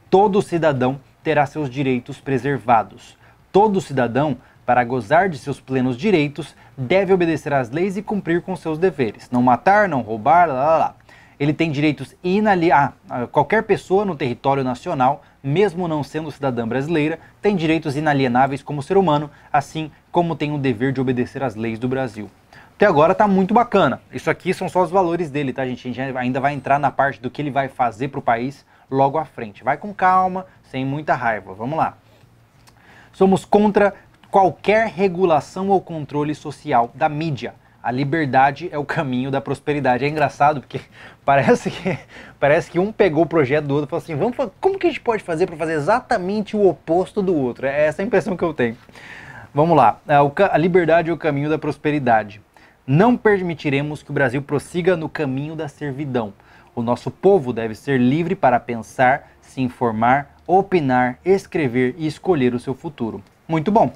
Todo cidadão terá seus direitos preservados. Todo cidadão para gozar de seus plenos direitos, deve obedecer às leis e cumprir com seus deveres. Não matar, não roubar, lá lá lá. Ele tem direitos inalienáveis. Ah, qualquer pessoa no território nacional, mesmo não sendo cidadã brasileira, tem direitos inalienáveis como ser humano, assim como tem o dever de obedecer às leis do Brasil. Até agora tá muito bacana. Isso aqui são só os valores dele, tá, gente? A gente ainda vai entrar na parte do que ele vai fazer para o país logo à frente. Vai com calma, sem muita raiva. Vamos lá. Somos contra qualquer regulação ou controle social da mídia. A liberdade é o caminho da prosperidade. É engraçado porque parece que, parece que um pegou o projeto do outro e falou assim: vamos, como que a gente pode fazer para fazer exatamente o oposto do outro? É essa a impressão que eu tenho. Vamos lá. É, a liberdade é o caminho da prosperidade. Não permitiremos que o Brasil prossiga no caminho da servidão. O nosso povo deve ser livre para pensar, se informar, opinar, escrever e escolher o seu futuro. Muito bom!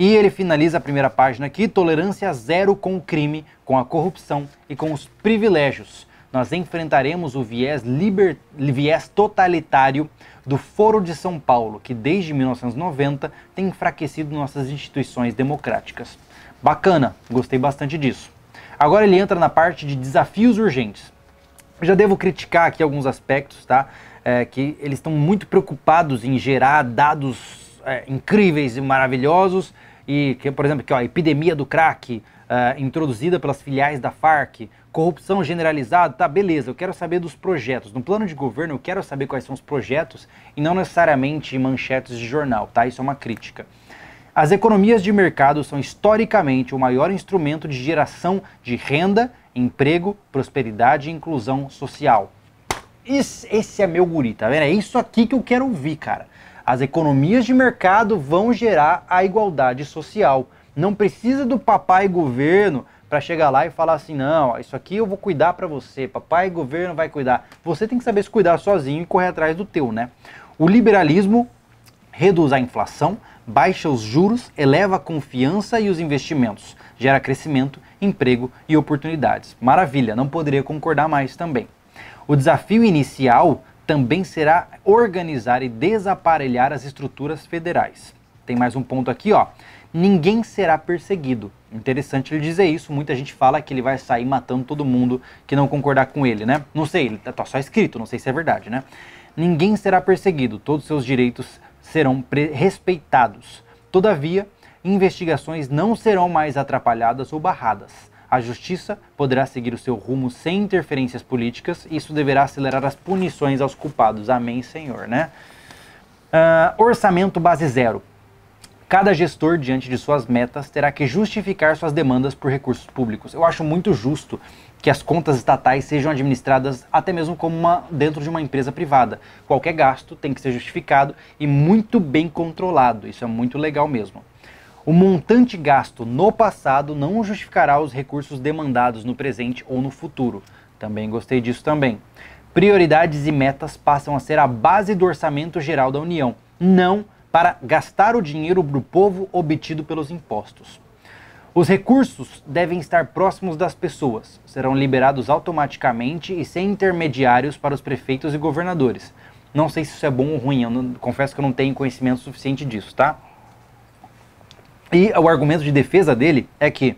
E ele finaliza a primeira página aqui: tolerância zero com o crime, com a corrupção e com os privilégios. Nós enfrentaremos o viés, liber... viés totalitário do Foro de São Paulo, que desde 1990 tem enfraquecido nossas instituições democráticas. Bacana, gostei bastante disso. Agora ele entra na parte de desafios urgentes. Eu já devo criticar aqui alguns aspectos, tá? É, que eles estão muito preocupados em gerar dados é, incríveis e maravilhosos, e que, por exemplo, que ó, a epidemia do crack uh, introduzida pelas filiais da FARC, corrupção generalizada, tá, beleza, eu quero saber dos projetos. No plano de governo, eu quero saber quais são os projetos e não necessariamente manchetes de jornal, tá? Isso é uma crítica. As economias de mercado são historicamente o maior instrumento de geração de renda, emprego, prosperidade e inclusão social. Esse, esse é meu guri, tá vendo? É isso aqui que eu quero ouvir, cara. As economias de mercado vão gerar a igualdade social. Não precisa do papai governo para chegar lá e falar assim: não, isso aqui eu vou cuidar para você, papai governo vai cuidar. Você tem que saber se cuidar sozinho e correr atrás do teu, né? O liberalismo reduz a inflação, baixa os juros, eleva a confiança e os investimentos, gera crescimento, emprego e oportunidades. Maravilha, não poderia concordar mais também. O desafio inicial também será organizar e desaparelhar as estruturas federais. Tem mais um ponto aqui, ó. Ninguém será perseguido. Interessante ele dizer isso. Muita gente fala que ele vai sair matando todo mundo que não concordar com ele, né? Não sei, ele tá só escrito, não sei se é verdade, né? Ninguém será perseguido, todos seus direitos serão respeitados. Todavia, investigações não serão mais atrapalhadas ou barradas a justiça poderá seguir o seu rumo sem interferências políticas e isso deverá acelerar as punições aos culpados. Amém, Senhor, né? Uh, orçamento base zero. Cada gestor, diante de suas metas, terá que justificar suas demandas por recursos públicos. Eu acho muito justo que as contas estatais sejam administradas até mesmo como uma, dentro de uma empresa privada. Qualquer gasto tem que ser justificado e muito bem controlado. Isso é muito legal mesmo. O montante gasto no passado não justificará os recursos demandados no presente ou no futuro. Também gostei disso também. Prioridades e metas passam a ser a base do orçamento geral da União, não para gastar o dinheiro do povo obtido pelos impostos. Os recursos devem estar próximos das pessoas, serão liberados automaticamente e sem intermediários para os prefeitos e governadores. Não sei se isso é bom ou ruim, eu não, confesso que eu não tenho conhecimento suficiente disso, tá? E o argumento de defesa dele é que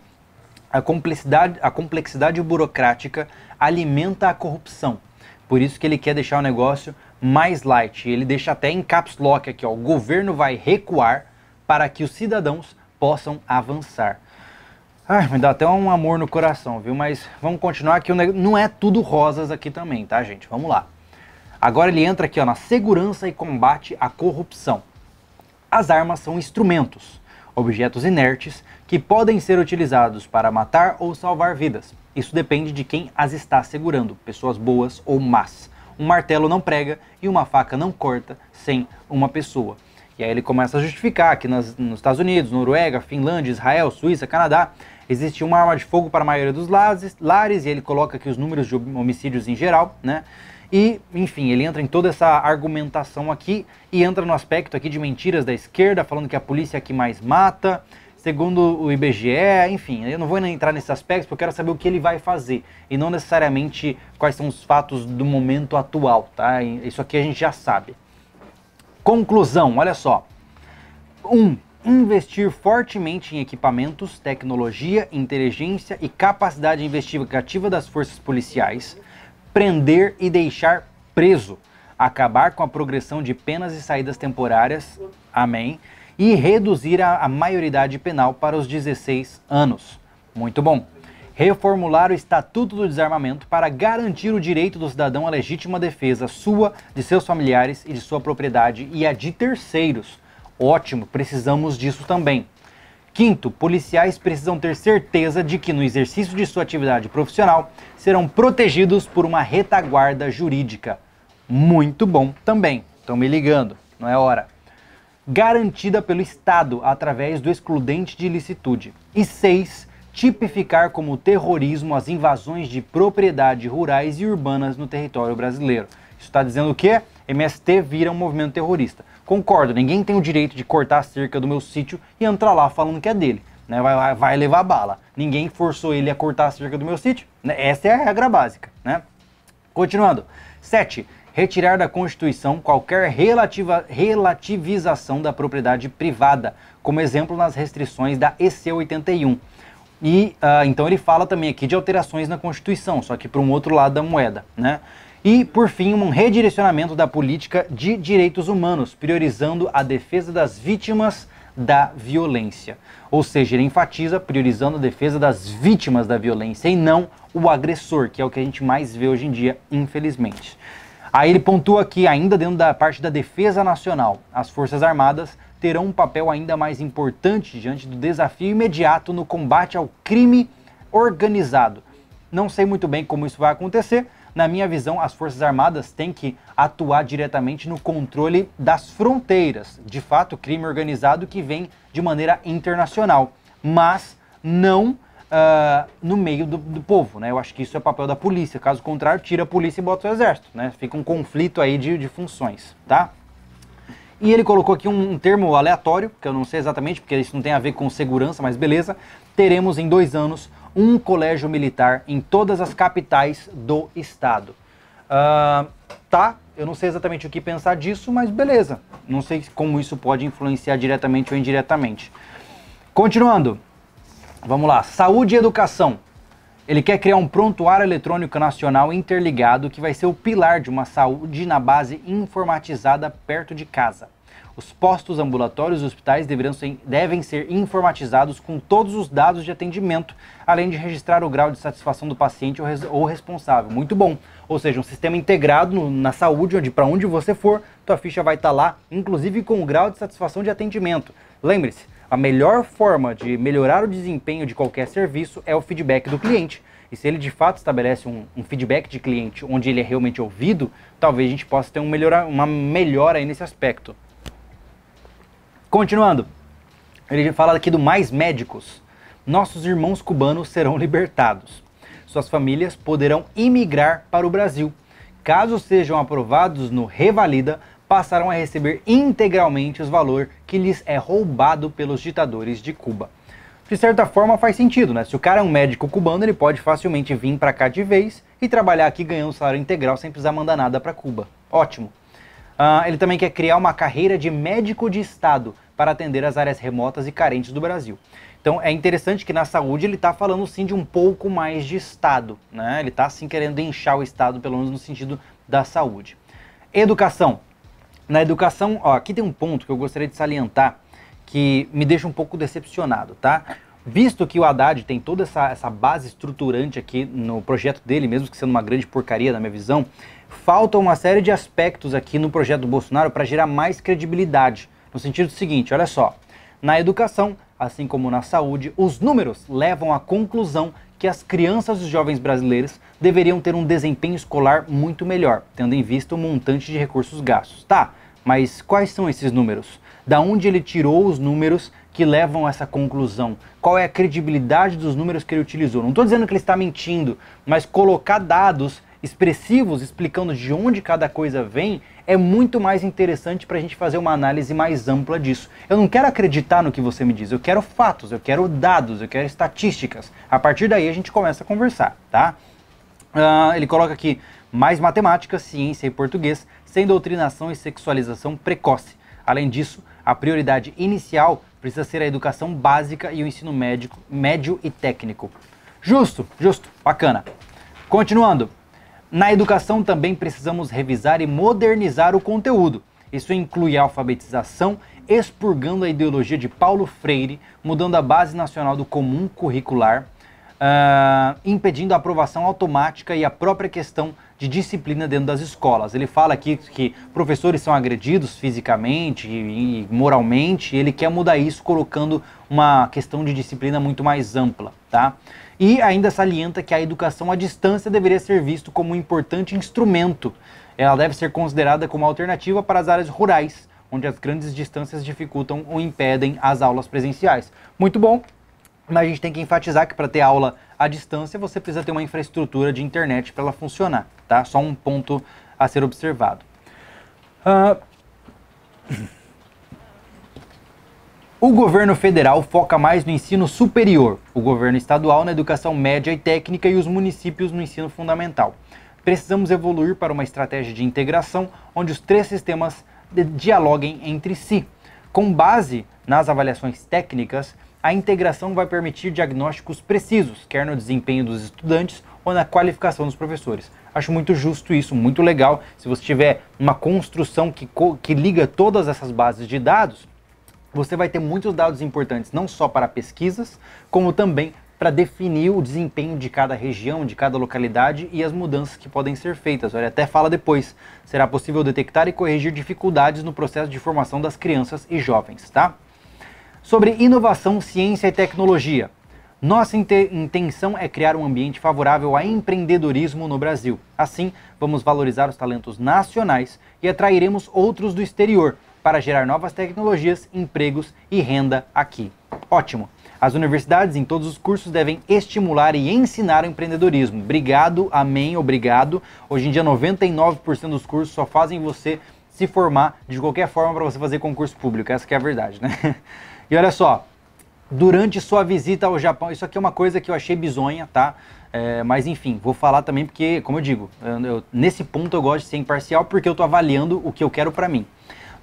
a complexidade, a complexidade burocrática alimenta a corrupção. Por isso que ele quer deixar o negócio mais light. Ele deixa até em caps lock aqui, ó, o governo vai recuar para que os cidadãos possam avançar. Ai, me dá até um amor no coração, viu? Mas vamos continuar que não é tudo rosas aqui também, tá, gente? Vamos lá. Agora ele entra aqui ó, na segurança e combate à corrupção. As armas são instrumentos objetos inertes que podem ser utilizados para matar ou salvar vidas. Isso depende de quem as está segurando, pessoas boas ou más. Um martelo não prega e uma faca não corta sem uma pessoa. E aí ele começa a justificar que nas, nos Estados Unidos, Noruega, Finlândia, Israel, Suíça, Canadá, existe uma arma de fogo para a maioria dos lares, lares e ele coloca aqui os números de homicídios em geral, né? E, enfim, ele entra em toda essa argumentação aqui e entra no aspecto aqui de mentiras da esquerda, falando que a polícia é que mais mata, segundo o IBGE, enfim, eu não vou entrar nesses aspectos porque eu quero saber o que ele vai fazer e não necessariamente quais são os fatos do momento atual, tá? Isso aqui a gente já sabe. Conclusão, olha só. 1. Um, investir fortemente em equipamentos, tecnologia, inteligência e capacidade investigativa das forças policiais prender e deixar preso, acabar com a progressão de penas e saídas temporárias, amém, e reduzir a, a maioridade penal para os 16 anos. Muito bom. Reformular o Estatuto do Desarmamento para garantir o direito do cidadão à legítima defesa sua, de seus familiares e de sua propriedade e a de terceiros. Ótimo, precisamos disso também. Quinto, policiais precisam ter certeza de que, no exercício de sua atividade profissional, serão protegidos por uma retaguarda jurídica. Muito bom também. Estão me ligando, não é hora. Garantida pelo Estado através do excludente de ilicitude. E seis, tipificar como terrorismo as invasões de propriedade rurais e urbanas no território brasileiro. Isso está dizendo o quê? MST vira um movimento terrorista. Concordo, ninguém tem o direito de cortar a cerca do meu sítio e entrar lá falando que é dele. Né? Vai, vai levar bala. Ninguém forçou ele a cortar a cerca do meu sítio. Né? Essa é a regra básica. Né? Continuando. 7. Retirar da Constituição qualquer relativa, relativização da propriedade privada, como exemplo nas restrições da EC 81. E uh, então ele fala também aqui de alterações na Constituição, só que para um outro lado da moeda, né? E, por fim, um redirecionamento da política de direitos humanos, priorizando a defesa das vítimas da violência. Ou seja, ele enfatiza priorizando a defesa das vítimas da violência e não o agressor, que é o que a gente mais vê hoje em dia, infelizmente. Aí ele pontua que, ainda dentro da parte da defesa nacional, as Forças Armadas terão um papel ainda mais importante diante do desafio imediato no combate ao crime organizado. Não sei muito bem como isso vai acontecer, na minha visão, as Forças Armadas têm que atuar diretamente no controle das fronteiras, de fato, crime organizado que vem de maneira internacional, mas não Uh, no meio do, do, povo, né? Eu acho que isso é papel da polícia. Caso contrário, tira a polícia e bota o exército, né? Fica um conflito aí de, de funções, tá? E ele colocou aqui um, um, termo aleatório, que eu não sei exatamente, porque isso não tem a ver com segurança, mas beleza. Teremos em dois anos um colégio militar em todas as capitais do estado. Uh, tá, eu não sei exatamente o que pensar disso, mas beleza. Não sei como isso pode influenciar diretamente ou indiretamente. Continuando, vamos lá. Saúde e educação. Ele quer criar um prontuário eletrônico nacional interligado que vai ser o pilar de uma saúde na base informatizada perto de casa. Os postos ambulatórios e hospitais deverão ser, devem ser informatizados com todos os dados de atendimento, além de registrar o grau de satisfação do paciente ou, res, ou responsável. Muito bom. Ou seja, um sistema integrado no, na saúde, onde para onde você for, tua ficha vai estar tá lá, inclusive com o grau de satisfação de atendimento. Lembre-se, a melhor forma de melhorar o desempenho de qualquer serviço é o feedback do cliente. E se ele de fato estabelece um, um, feedback de cliente onde ele é realmente ouvido, talvez a gente possa ter um melhora, uma melhora nesse aspecto. Continuando, ele fala aqui do mais médicos. Nossos irmãos cubanos serão libertados. Suas famílias poderão imigrar para o Brasil. Caso sejam aprovados no Revalida, passarão a receber integralmente os valor que lhes é roubado pelos ditadores de Cuba. De certa forma faz sentido, né? Se o cara é um médico cubano, ele pode facilmente vir para cá de vez e trabalhar aqui ganhando um salário integral sem precisar mandar nada para Cuba. Ótimo. Uh, ele também quer criar uma carreira de médico de Estado para atender as áreas remotas e carentes do Brasil. Então é interessante que na saúde ele está falando sim de um pouco mais de Estado, né? Ele está sim querendo inchar o Estado, pelo menos no sentido da saúde. Educação. Na educação, ó, aqui tem um ponto que eu gostaria de salientar que me deixa um pouco decepcionado, tá? Visto que o Haddad tem toda essa, essa base estruturante aqui no projeto dele, mesmo que sendo uma grande porcaria na minha visão, falta uma série de aspectos aqui no projeto do Bolsonaro para gerar mais credibilidade no sentido seguinte, olha só. Na educação, assim como na saúde, os números levam à conclusão que as crianças e os jovens brasileiros deveriam ter um desempenho escolar muito melhor, tendo em vista o montante de recursos gastos. Tá, mas quais são esses números? Da onde ele tirou os números que levam a essa conclusão? Qual é a credibilidade dos números que ele utilizou? Não estou dizendo que ele está mentindo, mas colocar dados expressivos explicando de onde cada coisa vem, é muito mais interessante para a gente fazer uma análise mais ampla disso. Eu não quero acreditar no que você me diz, eu quero fatos, eu quero dados, eu quero estatísticas. A partir daí a gente começa a conversar, tá? Uh, ele coloca aqui mais matemática, ciência e português, sem doutrinação e sexualização precoce. Além disso, a prioridade inicial precisa ser a educação básica e o ensino médico, médio e técnico. Justo, justo, bacana. Continuando, na educação também precisamos revisar e modernizar o conteúdo. Isso inclui a alfabetização, expurgando a ideologia de Paulo Freire, mudando a base nacional do comum curricular, uh, impedindo a aprovação automática e a própria questão de disciplina dentro das escolas. Ele fala aqui que professores são agredidos fisicamente e moralmente, e ele quer mudar isso colocando uma questão de disciplina muito mais ampla, tá? e ainda salienta que a educação à distância deveria ser visto como um importante instrumento. Ela deve ser considerada como alternativa para as áreas rurais, onde as grandes distâncias dificultam ou impedem as aulas presenciais. Muito bom, mas a gente tem que enfatizar que para ter aula à distância você precisa ter uma infraestrutura de internet para ela funcionar, tá? Só um ponto a ser observado. Uh... O governo federal foca mais no ensino superior, o governo estadual na educação média e técnica e os municípios no ensino fundamental. Precisamos evoluir para uma estratégia de integração onde os três sistemas dialoguem entre si. Com base nas avaliações técnicas, a integração vai permitir diagnósticos precisos, quer no desempenho dos estudantes ou na qualificação dos professores. Acho muito justo isso, muito legal. Se você tiver uma construção que, que liga todas essas bases de dados, você vai ter muitos dados importantes, não só para pesquisas, como também para definir o desempenho de cada região, de cada localidade e as mudanças que podem ser feitas. Olha, até fala depois, será possível detectar e corrigir dificuldades no processo de formação das crianças e jovens, tá? Sobre inovação, ciência e tecnologia. Nossa intenção é criar um ambiente favorável a empreendedorismo no Brasil. Assim, vamos valorizar os talentos nacionais e atrairemos outros do exterior, para gerar novas tecnologias, empregos e renda aqui. Ótimo! As universidades em todos os cursos devem estimular e ensinar o empreendedorismo. Obrigado, amém, obrigado. Hoje em dia 99% dos cursos só fazem você se formar de qualquer forma para você fazer concurso público. Essa é a verdade, né? E olha só, durante sua visita ao Japão, isso aqui é uma coisa que eu achei bizonha, tá? É, mas enfim, vou falar também porque, como eu digo, eu, nesse ponto eu gosto de ser imparcial porque eu estou avaliando o que eu quero para mim.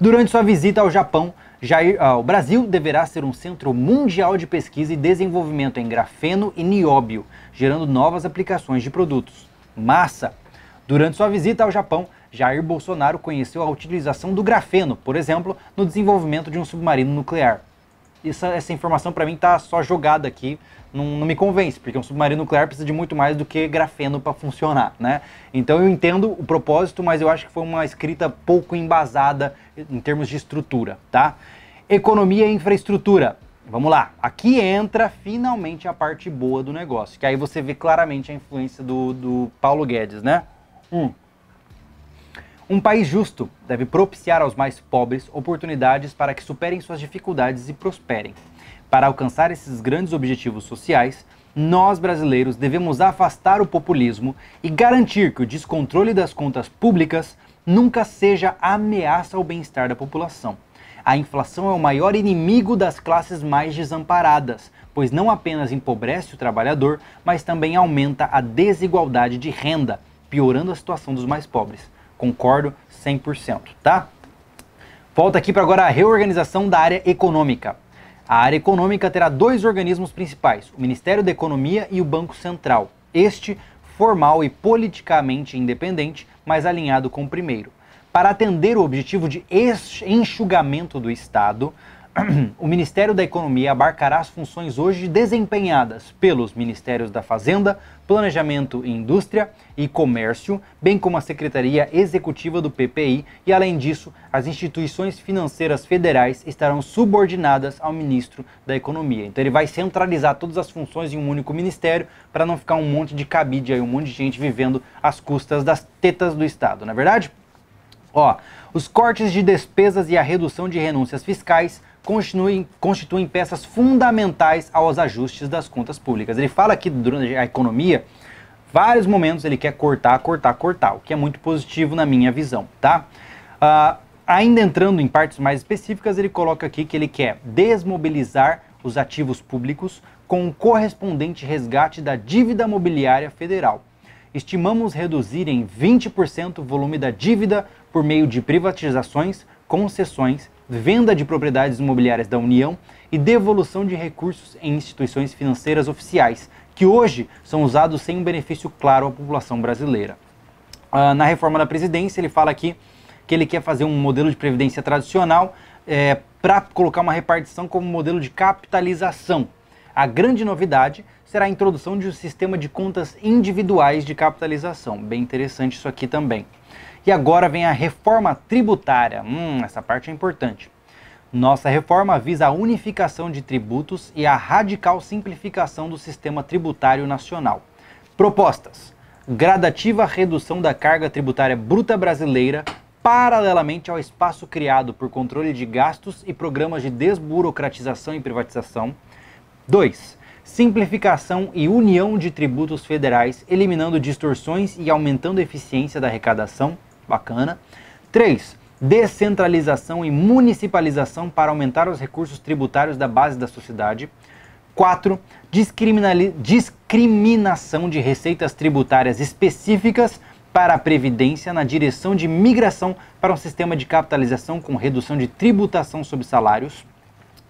Durante sua visita ao Japão, Jair, ah, o Brasil deverá ser um centro mundial de pesquisa e desenvolvimento em grafeno e nióbio, gerando novas aplicações de produtos. Massa! Durante sua visita ao Japão, Jair Bolsonaro conheceu a utilização do grafeno, por exemplo, no desenvolvimento de um submarino nuclear. Essa, essa informação para mim está só jogada aqui não, não, me convence, porque um submarino nuclear precisa de muito mais do que grafeno para funcionar, né? Então eu entendo o propósito, mas eu acho que foi uma escrita pouco embasada em termos de estrutura, tá? Economia e infraestrutura. Vamos lá, aqui entra finalmente a parte boa do negócio, que aí você vê claramente a influência do, do Paulo Guedes, né? Hum. Um país justo deve propiciar aos mais pobres oportunidades para que superem suas dificuldades e prosperem. Para alcançar esses grandes objetivos sociais, nós brasileiros devemos afastar o populismo e garantir que o descontrole das contas públicas nunca seja ameaça ao bem-estar da população. A inflação é o maior inimigo das classes mais desamparadas, pois não apenas empobrece o trabalhador, mas também aumenta a desigualdade de renda, piorando a situação dos mais pobres. Concordo 100%, tá? Volta aqui para agora a reorganização da área econômica. A área econômica terá dois organismos principais, o Ministério da Economia e o Banco Central. Este, formal e politicamente independente, mas alinhado com o primeiro. Para atender o objetivo de enxugamento do Estado, o Ministério da Economia abarcará as funções hoje desempenhadas pelos Ministérios da Fazenda, Planejamento e Indústria e Comércio, bem como a Secretaria Executiva do PPI, e além disso, as instituições financeiras federais estarão subordinadas ao ministro da Economia. Então ele vai centralizar todas as funções em um único ministério para não ficar um monte de cabide aí, um monte de gente vivendo às custas das tetas do Estado, não é verdade? Ó, os cortes de despesas e a redução de renúncias fiscais constituem, constituem peças fundamentais aos ajustes das contas públicas. Ele fala aqui durante a economia, vários momentos ele quer cortar, cortar, cortar, o que é muito positivo na minha visão, tá? Uh, ainda entrando em partes mais específicas, ele coloca aqui que ele quer desmobilizar os ativos públicos com o correspondente resgate da dívida mobiliária federal. Estimamos reduzir em 20% o volume da dívida por meio de privatizações, concessões venda de propriedades imobiliárias da União e devolução de recursos em instituições financeiras oficiais, que hoje são usados sem um benefício claro à população brasileira. Uh, na reforma da presidência, ele fala aqui que ele quer fazer um modelo de previdência tradicional é, para colocar uma repartição como modelo de capitalização. A grande novidade será a introdução de um sistema de contas individuais de capitalização. Bem interessante isso aqui também. E agora vem a reforma tributária. Hum, essa parte é importante. Nossa reforma visa a unificação de tributos e a radical simplificação do sistema tributário nacional. Propostas: gradativa redução da carga tributária bruta brasileira, paralelamente ao espaço criado por controle de gastos e programas de desburocratização e privatização. 2. Simplificação e união de tributos federais, eliminando distorções e aumentando a eficiência da arrecadação. Bacana. 3. Descentralização e municipalização para aumentar os recursos tributários da base da sociedade. 4. Discriminação de receitas tributárias específicas para a Previdência na direção de migração para um sistema de capitalização com redução de tributação sobre salários.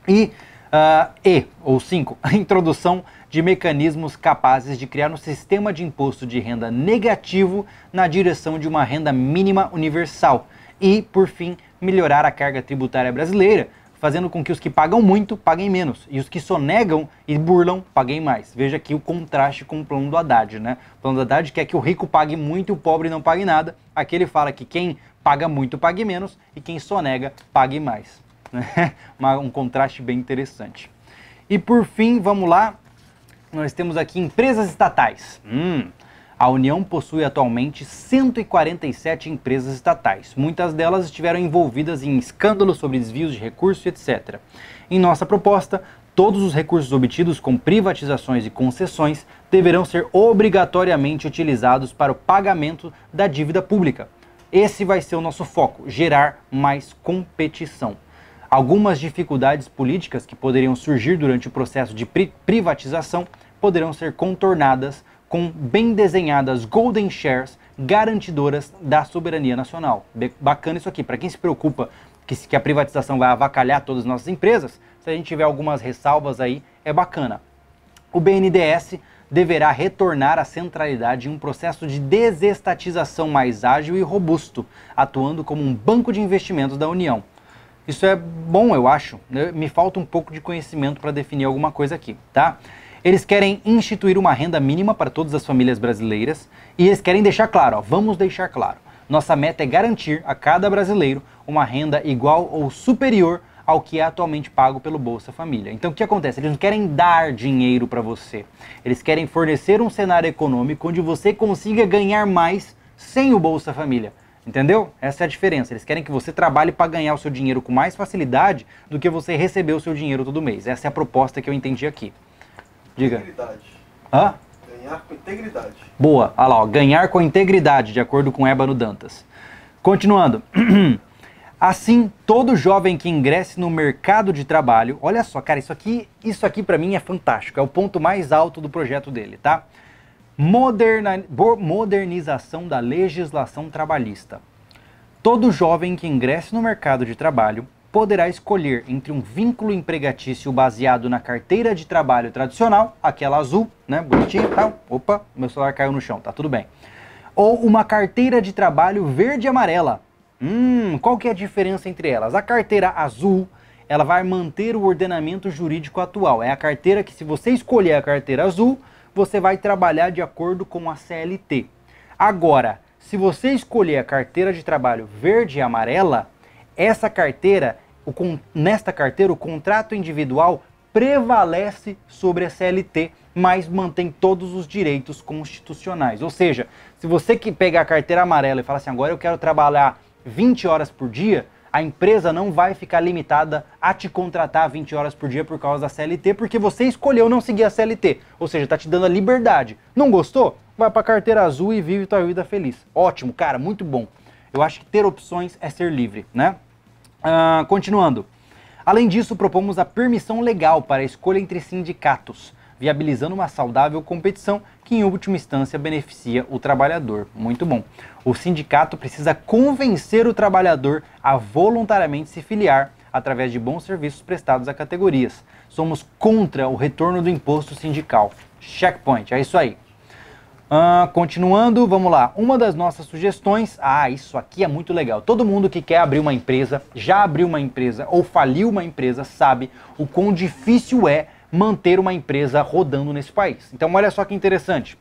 E Uh, e, ou 5, a introdução de mecanismos capazes de criar um sistema de imposto de renda negativo na direção de uma renda mínima universal. E, por fim, melhorar a carga tributária brasileira, fazendo com que os que pagam muito paguem menos e os que sonegam e burlam paguem mais. Veja aqui o contraste com o plano do Haddad, né? O plano do Haddad quer que o rico pague muito e o pobre não pague nada. Aqui ele fala que quem paga muito pague menos e quem sonega pague mais. né? um contraste bem interessante. E por fim, vamos lá, nós temos aqui empresas estatais. Hum, a União possui atualmente 147 empresas estatais. Muitas delas estiveram envolvidas em escândalos sobre desvios de recursos, etc. Em nossa proposta, todos os recursos obtidos com privatizações e concessões deverão ser obrigatoriamente utilizados para o pagamento da dívida pública. Esse vai ser o nosso foco: gerar mais competição. Algumas dificuldades políticas que poderiam surgir durante o processo de pri privatização poderão ser contornadas com bem desenhadas golden shares garantidoras da soberania nacional. Bacana isso aqui. Para quem se preocupa que, que a privatização vai avacalhar todas as nossas empresas, se a gente tiver algumas ressalvas aí, é bacana. O BNDES deverá retornar à centralidade em um processo de desestatização mais ágil e robusto, atuando como um banco de investimentos da União. Isso é bom, eu acho. Né? Me falta um pouco de conhecimento para definir alguma coisa aqui, tá? Eles querem instituir uma renda mínima para todas as famílias brasileiras e eles querem deixar claro, ó, vamos deixar claro. Nossa meta é garantir a cada brasileiro uma renda igual ou superior ao que é atualmente pago pelo Bolsa Família. Então o que acontece? Eles não querem dar dinheiro para você. Eles querem fornecer um cenário econômico onde você consiga ganhar mais sem o Bolsa Família. Entendeu? Essa é a diferença. Eles querem que você trabalhe para ganhar o seu dinheiro com mais facilidade do que você receber o seu dinheiro todo mês. Essa é a proposta que eu entendi aqui. Diga. Integridade. Hã? Ganhar com integridade. Boa. Olha lá, ó. ganhar com integridade, de acordo com Ébano Dantas. Continuando. Assim, todo jovem que ingresse no mercado de trabalho, olha só, cara, isso aqui, isso aqui para mim é fantástico, é o ponto mais alto do projeto dele, tá? Moderna, modernização da legislação trabalhista. Todo jovem que ingresse no mercado de trabalho poderá escolher entre um vínculo empregatício baseado na carteira de trabalho tradicional, aquela azul, né, bonitinha e tal. Opa, meu celular caiu no chão, tá tudo bem. Ou uma carteira de trabalho verde e amarela. Hum, qual que é a diferença entre elas? A carteira azul, ela vai manter o ordenamento jurídico atual. É a carteira que se você escolher a carteira azul, você vai trabalhar de acordo com a CLT. Agora, se você escolher a carteira de trabalho verde e amarela, essa carteira, o, nesta carteira, o contrato individual prevalece sobre a CLT, mas mantém todos os direitos constitucionais. Ou seja, se você que pega a carteira amarela e fala assim, agora eu quero trabalhar 20 horas por dia, a empresa não vai ficar limitada a te contratar 20 horas por dia por causa da CLT, porque você escolheu não seguir a CLT. Ou seja, está te dando a liberdade. Não gostou? Vai para carteira azul e vive tua vida feliz. Ótimo, cara, muito bom. Eu acho que ter opções é ser livre, né? Uh, continuando. Além disso, propomos a permissão legal para a escolha entre sindicatos, viabilizando uma saudável competição que em última instância beneficia o trabalhador. Muito bom. O sindicato precisa convencer o trabalhador a voluntariamente se filiar através de bons serviços prestados a categorias. Somos contra o retorno do imposto sindical. Checkpoint, é isso aí. Uh, continuando, vamos lá. Uma das nossas sugestões. Ah, isso aqui é muito legal. Todo mundo que quer abrir uma empresa, já abriu uma empresa ou faliu uma empresa, sabe o quão difícil é manter uma empresa rodando nesse país. Então, olha só que interessante.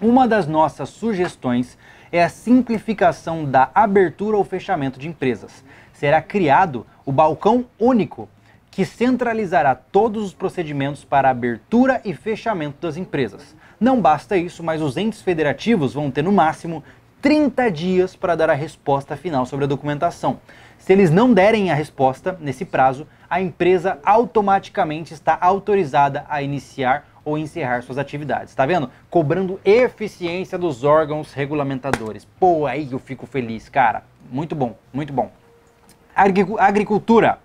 Uma das nossas sugestões é a simplificação da abertura ou fechamento de empresas. Será criado o balcão único, que centralizará todos os procedimentos para abertura e fechamento das empresas. Não basta isso, mas os entes federativos vão ter no máximo 30 dias para dar a resposta final sobre a documentação. Se eles não derem a resposta nesse prazo, a empresa automaticamente está autorizada a iniciar ou encerrar suas atividades. Está vendo? Cobrando eficiência dos órgãos regulamentadores. Pô, aí eu fico feliz, cara. Muito bom, muito bom. Agricultura.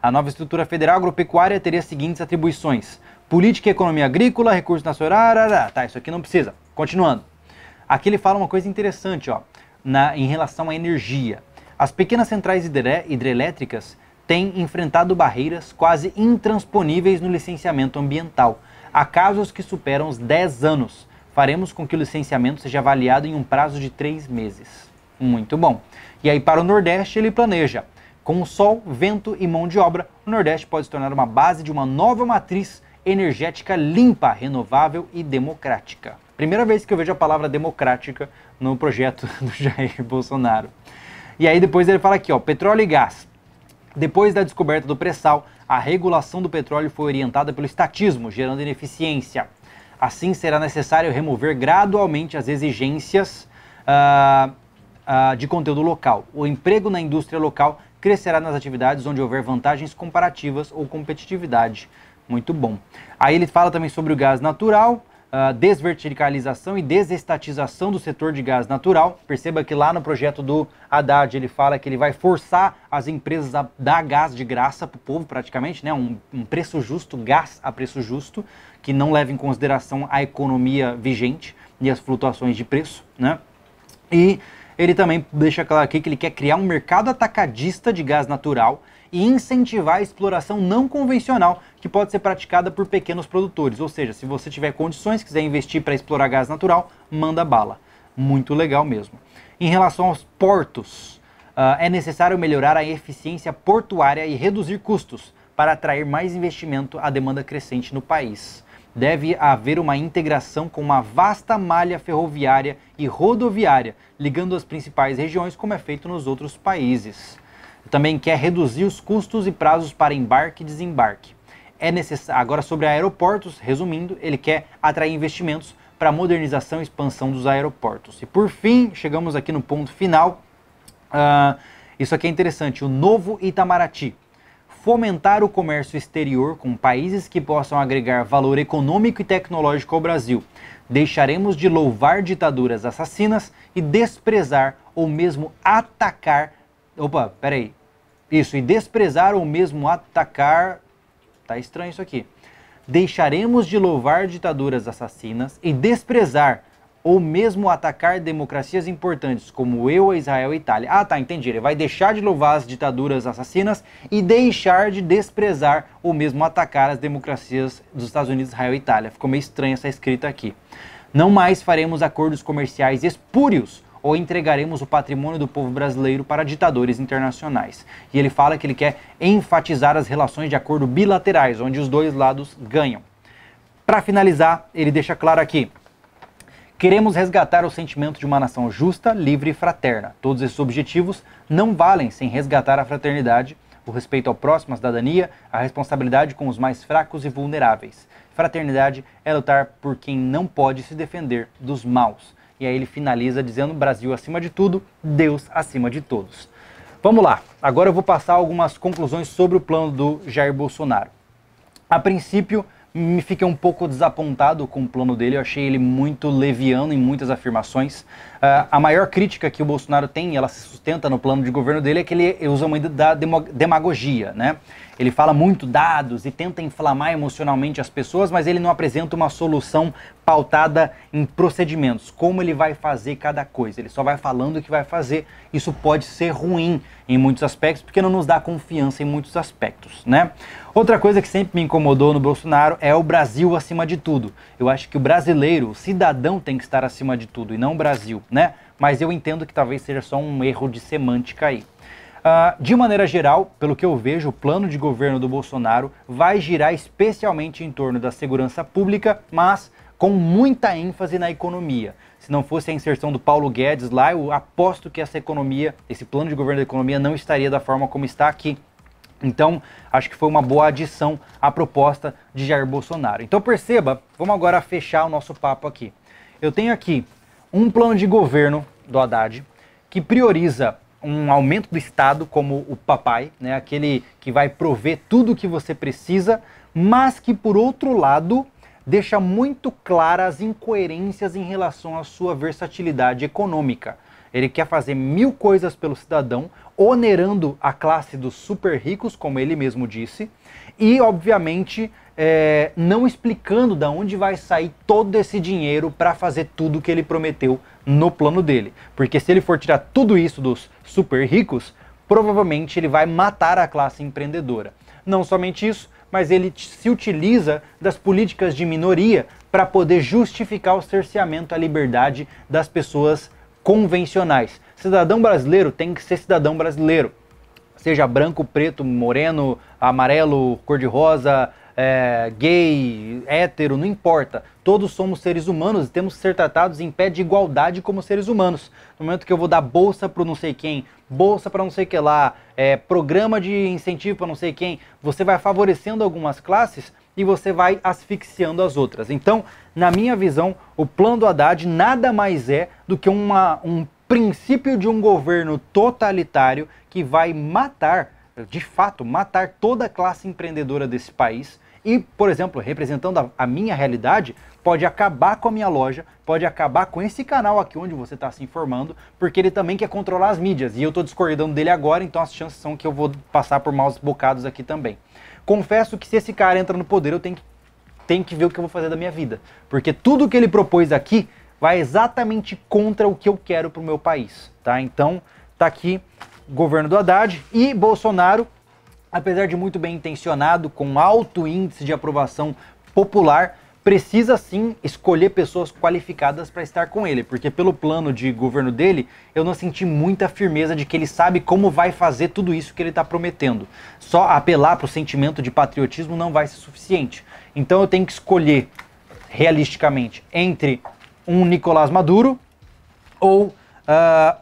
A nova estrutura federal agropecuária teria as seguintes atribuições: política e economia agrícola, recursos nacionais. Tá, isso aqui não precisa. Continuando. Aqui ele fala uma coisa interessante, ó, na, em relação à energia. As pequenas centrais hidrelétricas tem enfrentado barreiras quase intransponíveis no licenciamento ambiental. Há casos que superam os 10 anos. Faremos com que o licenciamento seja avaliado em um prazo de 3 meses. Muito bom. E aí, para o Nordeste, ele planeja. Com o sol, vento e mão de obra, o Nordeste pode se tornar uma base de uma nova matriz energética limpa, renovável e democrática. Primeira vez que eu vejo a palavra democrática no projeto do Jair Bolsonaro. E aí depois ele fala aqui, ó, petróleo e gás. Depois da descoberta do pré-sal, a regulação do petróleo foi orientada pelo estatismo, gerando ineficiência. Assim, será necessário remover gradualmente as exigências uh, uh, de conteúdo local. O emprego na indústria local crescerá nas atividades onde houver vantagens comparativas ou competitividade. Muito bom. Aí ele fala também sobre o gás natural desverticalização e desestatização do setor de gás natural. Perceba que lá no projeto do Haddad ele fala que ele vai forçar as empresas a dar gás de graça para o povo, praticamente, né? Um, um, preço justo, gás a preço justo, que não leva em consideração a economia vigente e as flutuações de preço. Né? E ele também deixa claro aqui que ele quer criar um mercado atacadista de gás natural e incentivar a exploração não convencional que pode ser praticada por pequenos produtores. Ou seja, se você tiver condições, quiser investir para explorar gás natural, manda bala. Muito legal mesmo. Em relação aos portos, uh, é necessário melhorar a eficiência portuária e reduzir custos para atrair mais investimento à demanda crescente no país deve haver uma integração com uma vasta malha ferroviária e rodoviária, ligando as principais regiões, como é feito nos outros países. Também quer reduzir os custos e prazos para embarque e desembarque. É necess... Agora, sobre aeroportos, resumindo, ele quer atrair investimentos para a modernização e expansão dos aeroportos. E por fim, chegamos aqui no ponto final. Uh, isso aqui é interessante: o novo Itamaraty. Fomentar o comércio exterior com países que possam agregar valor econômico e tecnológico ao Brasil. Deixaremos de louvar ditaduras assassinas e desprezar ou mesmo atacar. Opa, peraí. Isso, e desprezar ou mesmo atacar. Tá estranho isso aqui. Deixaremos de louvar ditaduras assassinas e desprezar ou mesmo atacar democracias importantes como eu, Israel e Itália. Ah, tá, entendi. Ele vai deixar de louvar as ditaduras assassinas e deixar de desprezar ou mesmo atacar as democracias dos Estados Unidos, Israel e Itália. Ficou meio estranha essa escrita aqui. Não mais faremos acordos comerciais espúrios ou entregaremos o patrimônio do povo brasileiro para ditadores internacionais. E ele fala que ele quer enfatizar as relações de acordo bilaterais, onde os dois lados ganham. Para finalizar, ele deixa claro aqui: Queremos resgatar o sentimento de uma nação justa, livre e fraterna. Todos esses objetivos não valem sem resgatar a fraternidade, o respeito ao próximo, a cidadania, a responsabilidade com os mais fracos e vulneráveis. Fraternidade é lutar por quem não pode se defender dos maus. E aí ele finaliza dizendo: Brasil acima de tudo, Deus acima de todos. Vamos lá, agora eu vou passar algumas conclusões sobre o plano do Jair Bolsonaro. A princípio, me fiquei um pouco desapontado com o plano dele, eu achei ele muito leviano em muitas afirmações. Uh, a maior crítica que o Bolsonaro tem, ela se sustenta no plano de governo dele, é que ele usa muito da demagogia, né? Ele fala muito dados e tenta inflamar emocionalmente as pessoas, mas ele não apresenta uma solução pautada em procedimentos, como ele vai fazer cada coisa. Ele só vai falando o que vai fazer. Isso pode ser ruim em muitos aspectos, porque não nos dá confiança em muitos aspectos, né? Outra coisa que sempre me incomodou no Bolsonaro é o Brasil acima de tudo. Eu acho que o brasileiro, o cidadão tem que estar acima de tudo e não o Brasil, né? Mas eu entendo que talvez seja só um erro de semântica aí. Ah, de maneira geral, pelo que eu vejo, o plano de governo do Bolsonaro vai girar especialmente em torno da segurança pública, mas com muita ênfase na economia. Se não fosse a inserção do Paulo Guedes lá, eu aposto que essa economia, esse plano de governo da economia, não estaria da forma como está aqui. Então, acho que foi uma boa adição à proposta de Jair Bolsonaro. Então, perceba, vamos agora fechar o nosso papo aqui. Eu tenho aqui um plano de governo do Haddad que prioriza um aumento do Estado como o papai, né, aquele que vai prover tudo o que você precisa, mas que, por outro lado, deixa muito claras as incoerências em relação à sua versatilidade econômica. Ele quer fazer mil coisas pelo cidadão, onerando a classe dos super ricos, como ele mesmo disse, e, obviamente, é, não explicando de onde vai sair todo esse dinheiro para fazer tudo o que ele prometeu no plano dele. Porque se ele for tirar tudo isso dos super ricos, provavelmente ele vai matar a classe empreendedora. Não somente isso, mas ele se utiliza das políticas de minoria para poder justificar o cerceamento à liberdade das pessoas convencionais. Cidadão brasileiro tem que ser cidadão brasileiro. Seja branco, preto, moreno, amarelo, cor-de-rosa, é, gay, hétero, não importa. Todos somos seres humanos e temos que ser tratados em pé de igualdade como seres humanos. No momento que eu vou dar bolsa para não sei quem, bolsa para não sei que lá, é, programa de incentivo para não sei quem, você vai favorecendo algumas classes e você vai asfixiando as outras. Então, na minha visão, o plano do Haddad nada mais é do que uma, um princípio de um governo totalitário que vai matar, de fato, matar toda a classe empreendedora desse país e, por exemplo, representando a, minha realidade, pode acabar com a minha loja, pode acabar com esse canal aqui onde você está se informando, porque ele também quer controlar as mídias. E eu estou discordando dele agora, então as chances são que eu vou passar por maus bocados aqui também. Confesso que se esse cara entra no poder, eu tenho que, tenho que ver o que eu vou fazer da minha vida. Porque tudo que ele propôs aqui vai exatamente contra o que eu quero para o meu país. Tá? Então, tá aqui governo do Haddad e Bolsonaro apesar de muito bem intencionado, com alto índice de aprovação popular, precisa sim escolher pessoas qualificadas para estar com ele, porque pelo plano de governo dele, eu não senti muita firmeza de que ele sabe como vai fazer tudo isso que ele está prometendo. Só apelar para o sentimento de patriotismo não vai ser suficiente. Então eu tenho que escolher realisticamente entre um Nicolás Maduro ou uh,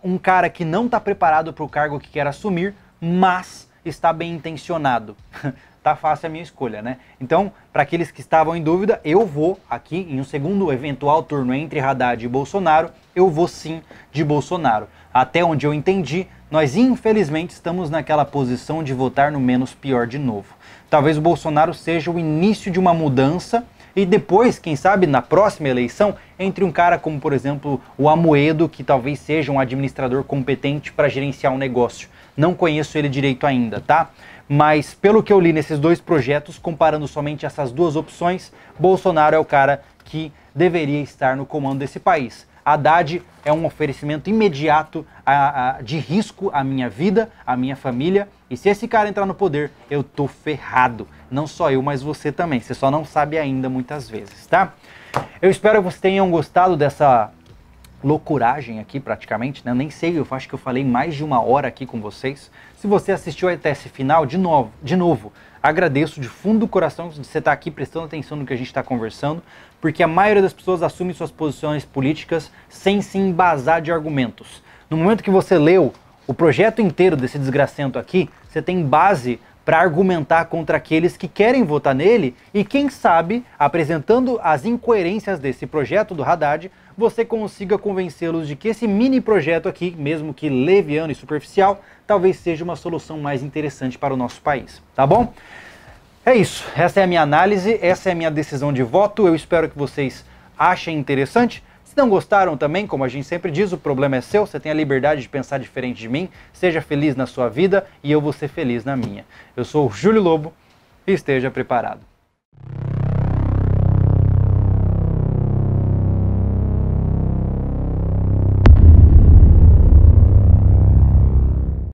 um cara que não está preparado para o cargo que quer assumir, mas está bem intencionado. tá fácil a minha escolha, né? Então, para aqueles que estavam em dúvida, eu vou aqui em um segundo eventual turno entre Haddad e Bolsonaro, eu vou sim de Bolsonaro. Até onde eu entendi, nós infelizmente estamos naquela posição de votar no menos pior de novo. Talvez o Bolsonaro seja o início de uma mudança e depois, quem sabe, na próxima eleição, entre um cara como, por exemplo, o Amoedo, que talvez seja um administrador competente para gerenciar um negócio. Não conheço ele direito ainda, tá? Mas pelo que eu li nesses dois projetos, comparando somente essas duas opções, Bolsonaro é o cara que deveria estar no comando desse país. Haddad é um oferecimento imediato a, a, de risco à minha vida, à minha família e se esse cara entrar no poder, eu tô ferrado. Não só eu, mas você também. Você só não sabe ainda muitas vezes, tá? Eu espero que vocês tenham gostado dessa loucuragem aqui praticamente, né? Eu nem sei, eu acho que eu falei mais de uma hora aqui com vocês. Se você assistiu até esse final, de novo, de novo, agradeço de fundo do coração de você estar tá aqui prestando atenção no que a gente está conversando, porque a maioria das pessoas assume suas posições políticas sem se embasar de argumentos. No momento que você leu o projeto inteiro desse desgracento aqui, você tem base para argumentar contra aqueles que querem votar nele e, quem sabe, apresentando as incoerências desse projeto do Haddad, você consiga convencê-los de que esse mini projeto aqui, mesmo que leviano e superficial, talvez seja uma solução mais interessante para o nosso país, tá bom? É isso, essa é a minha análise, essa é a minha decisão de voto, eu espero que vocês achem interessante. Se não gostaram também, como a gente sempre diz, o problema é seu, você tem a liberdade de pensar diferente de mim, seja feliz na sua vida e eu vou ser feliz na minha. Eu sou o Júlio Lobo e esteja preparado.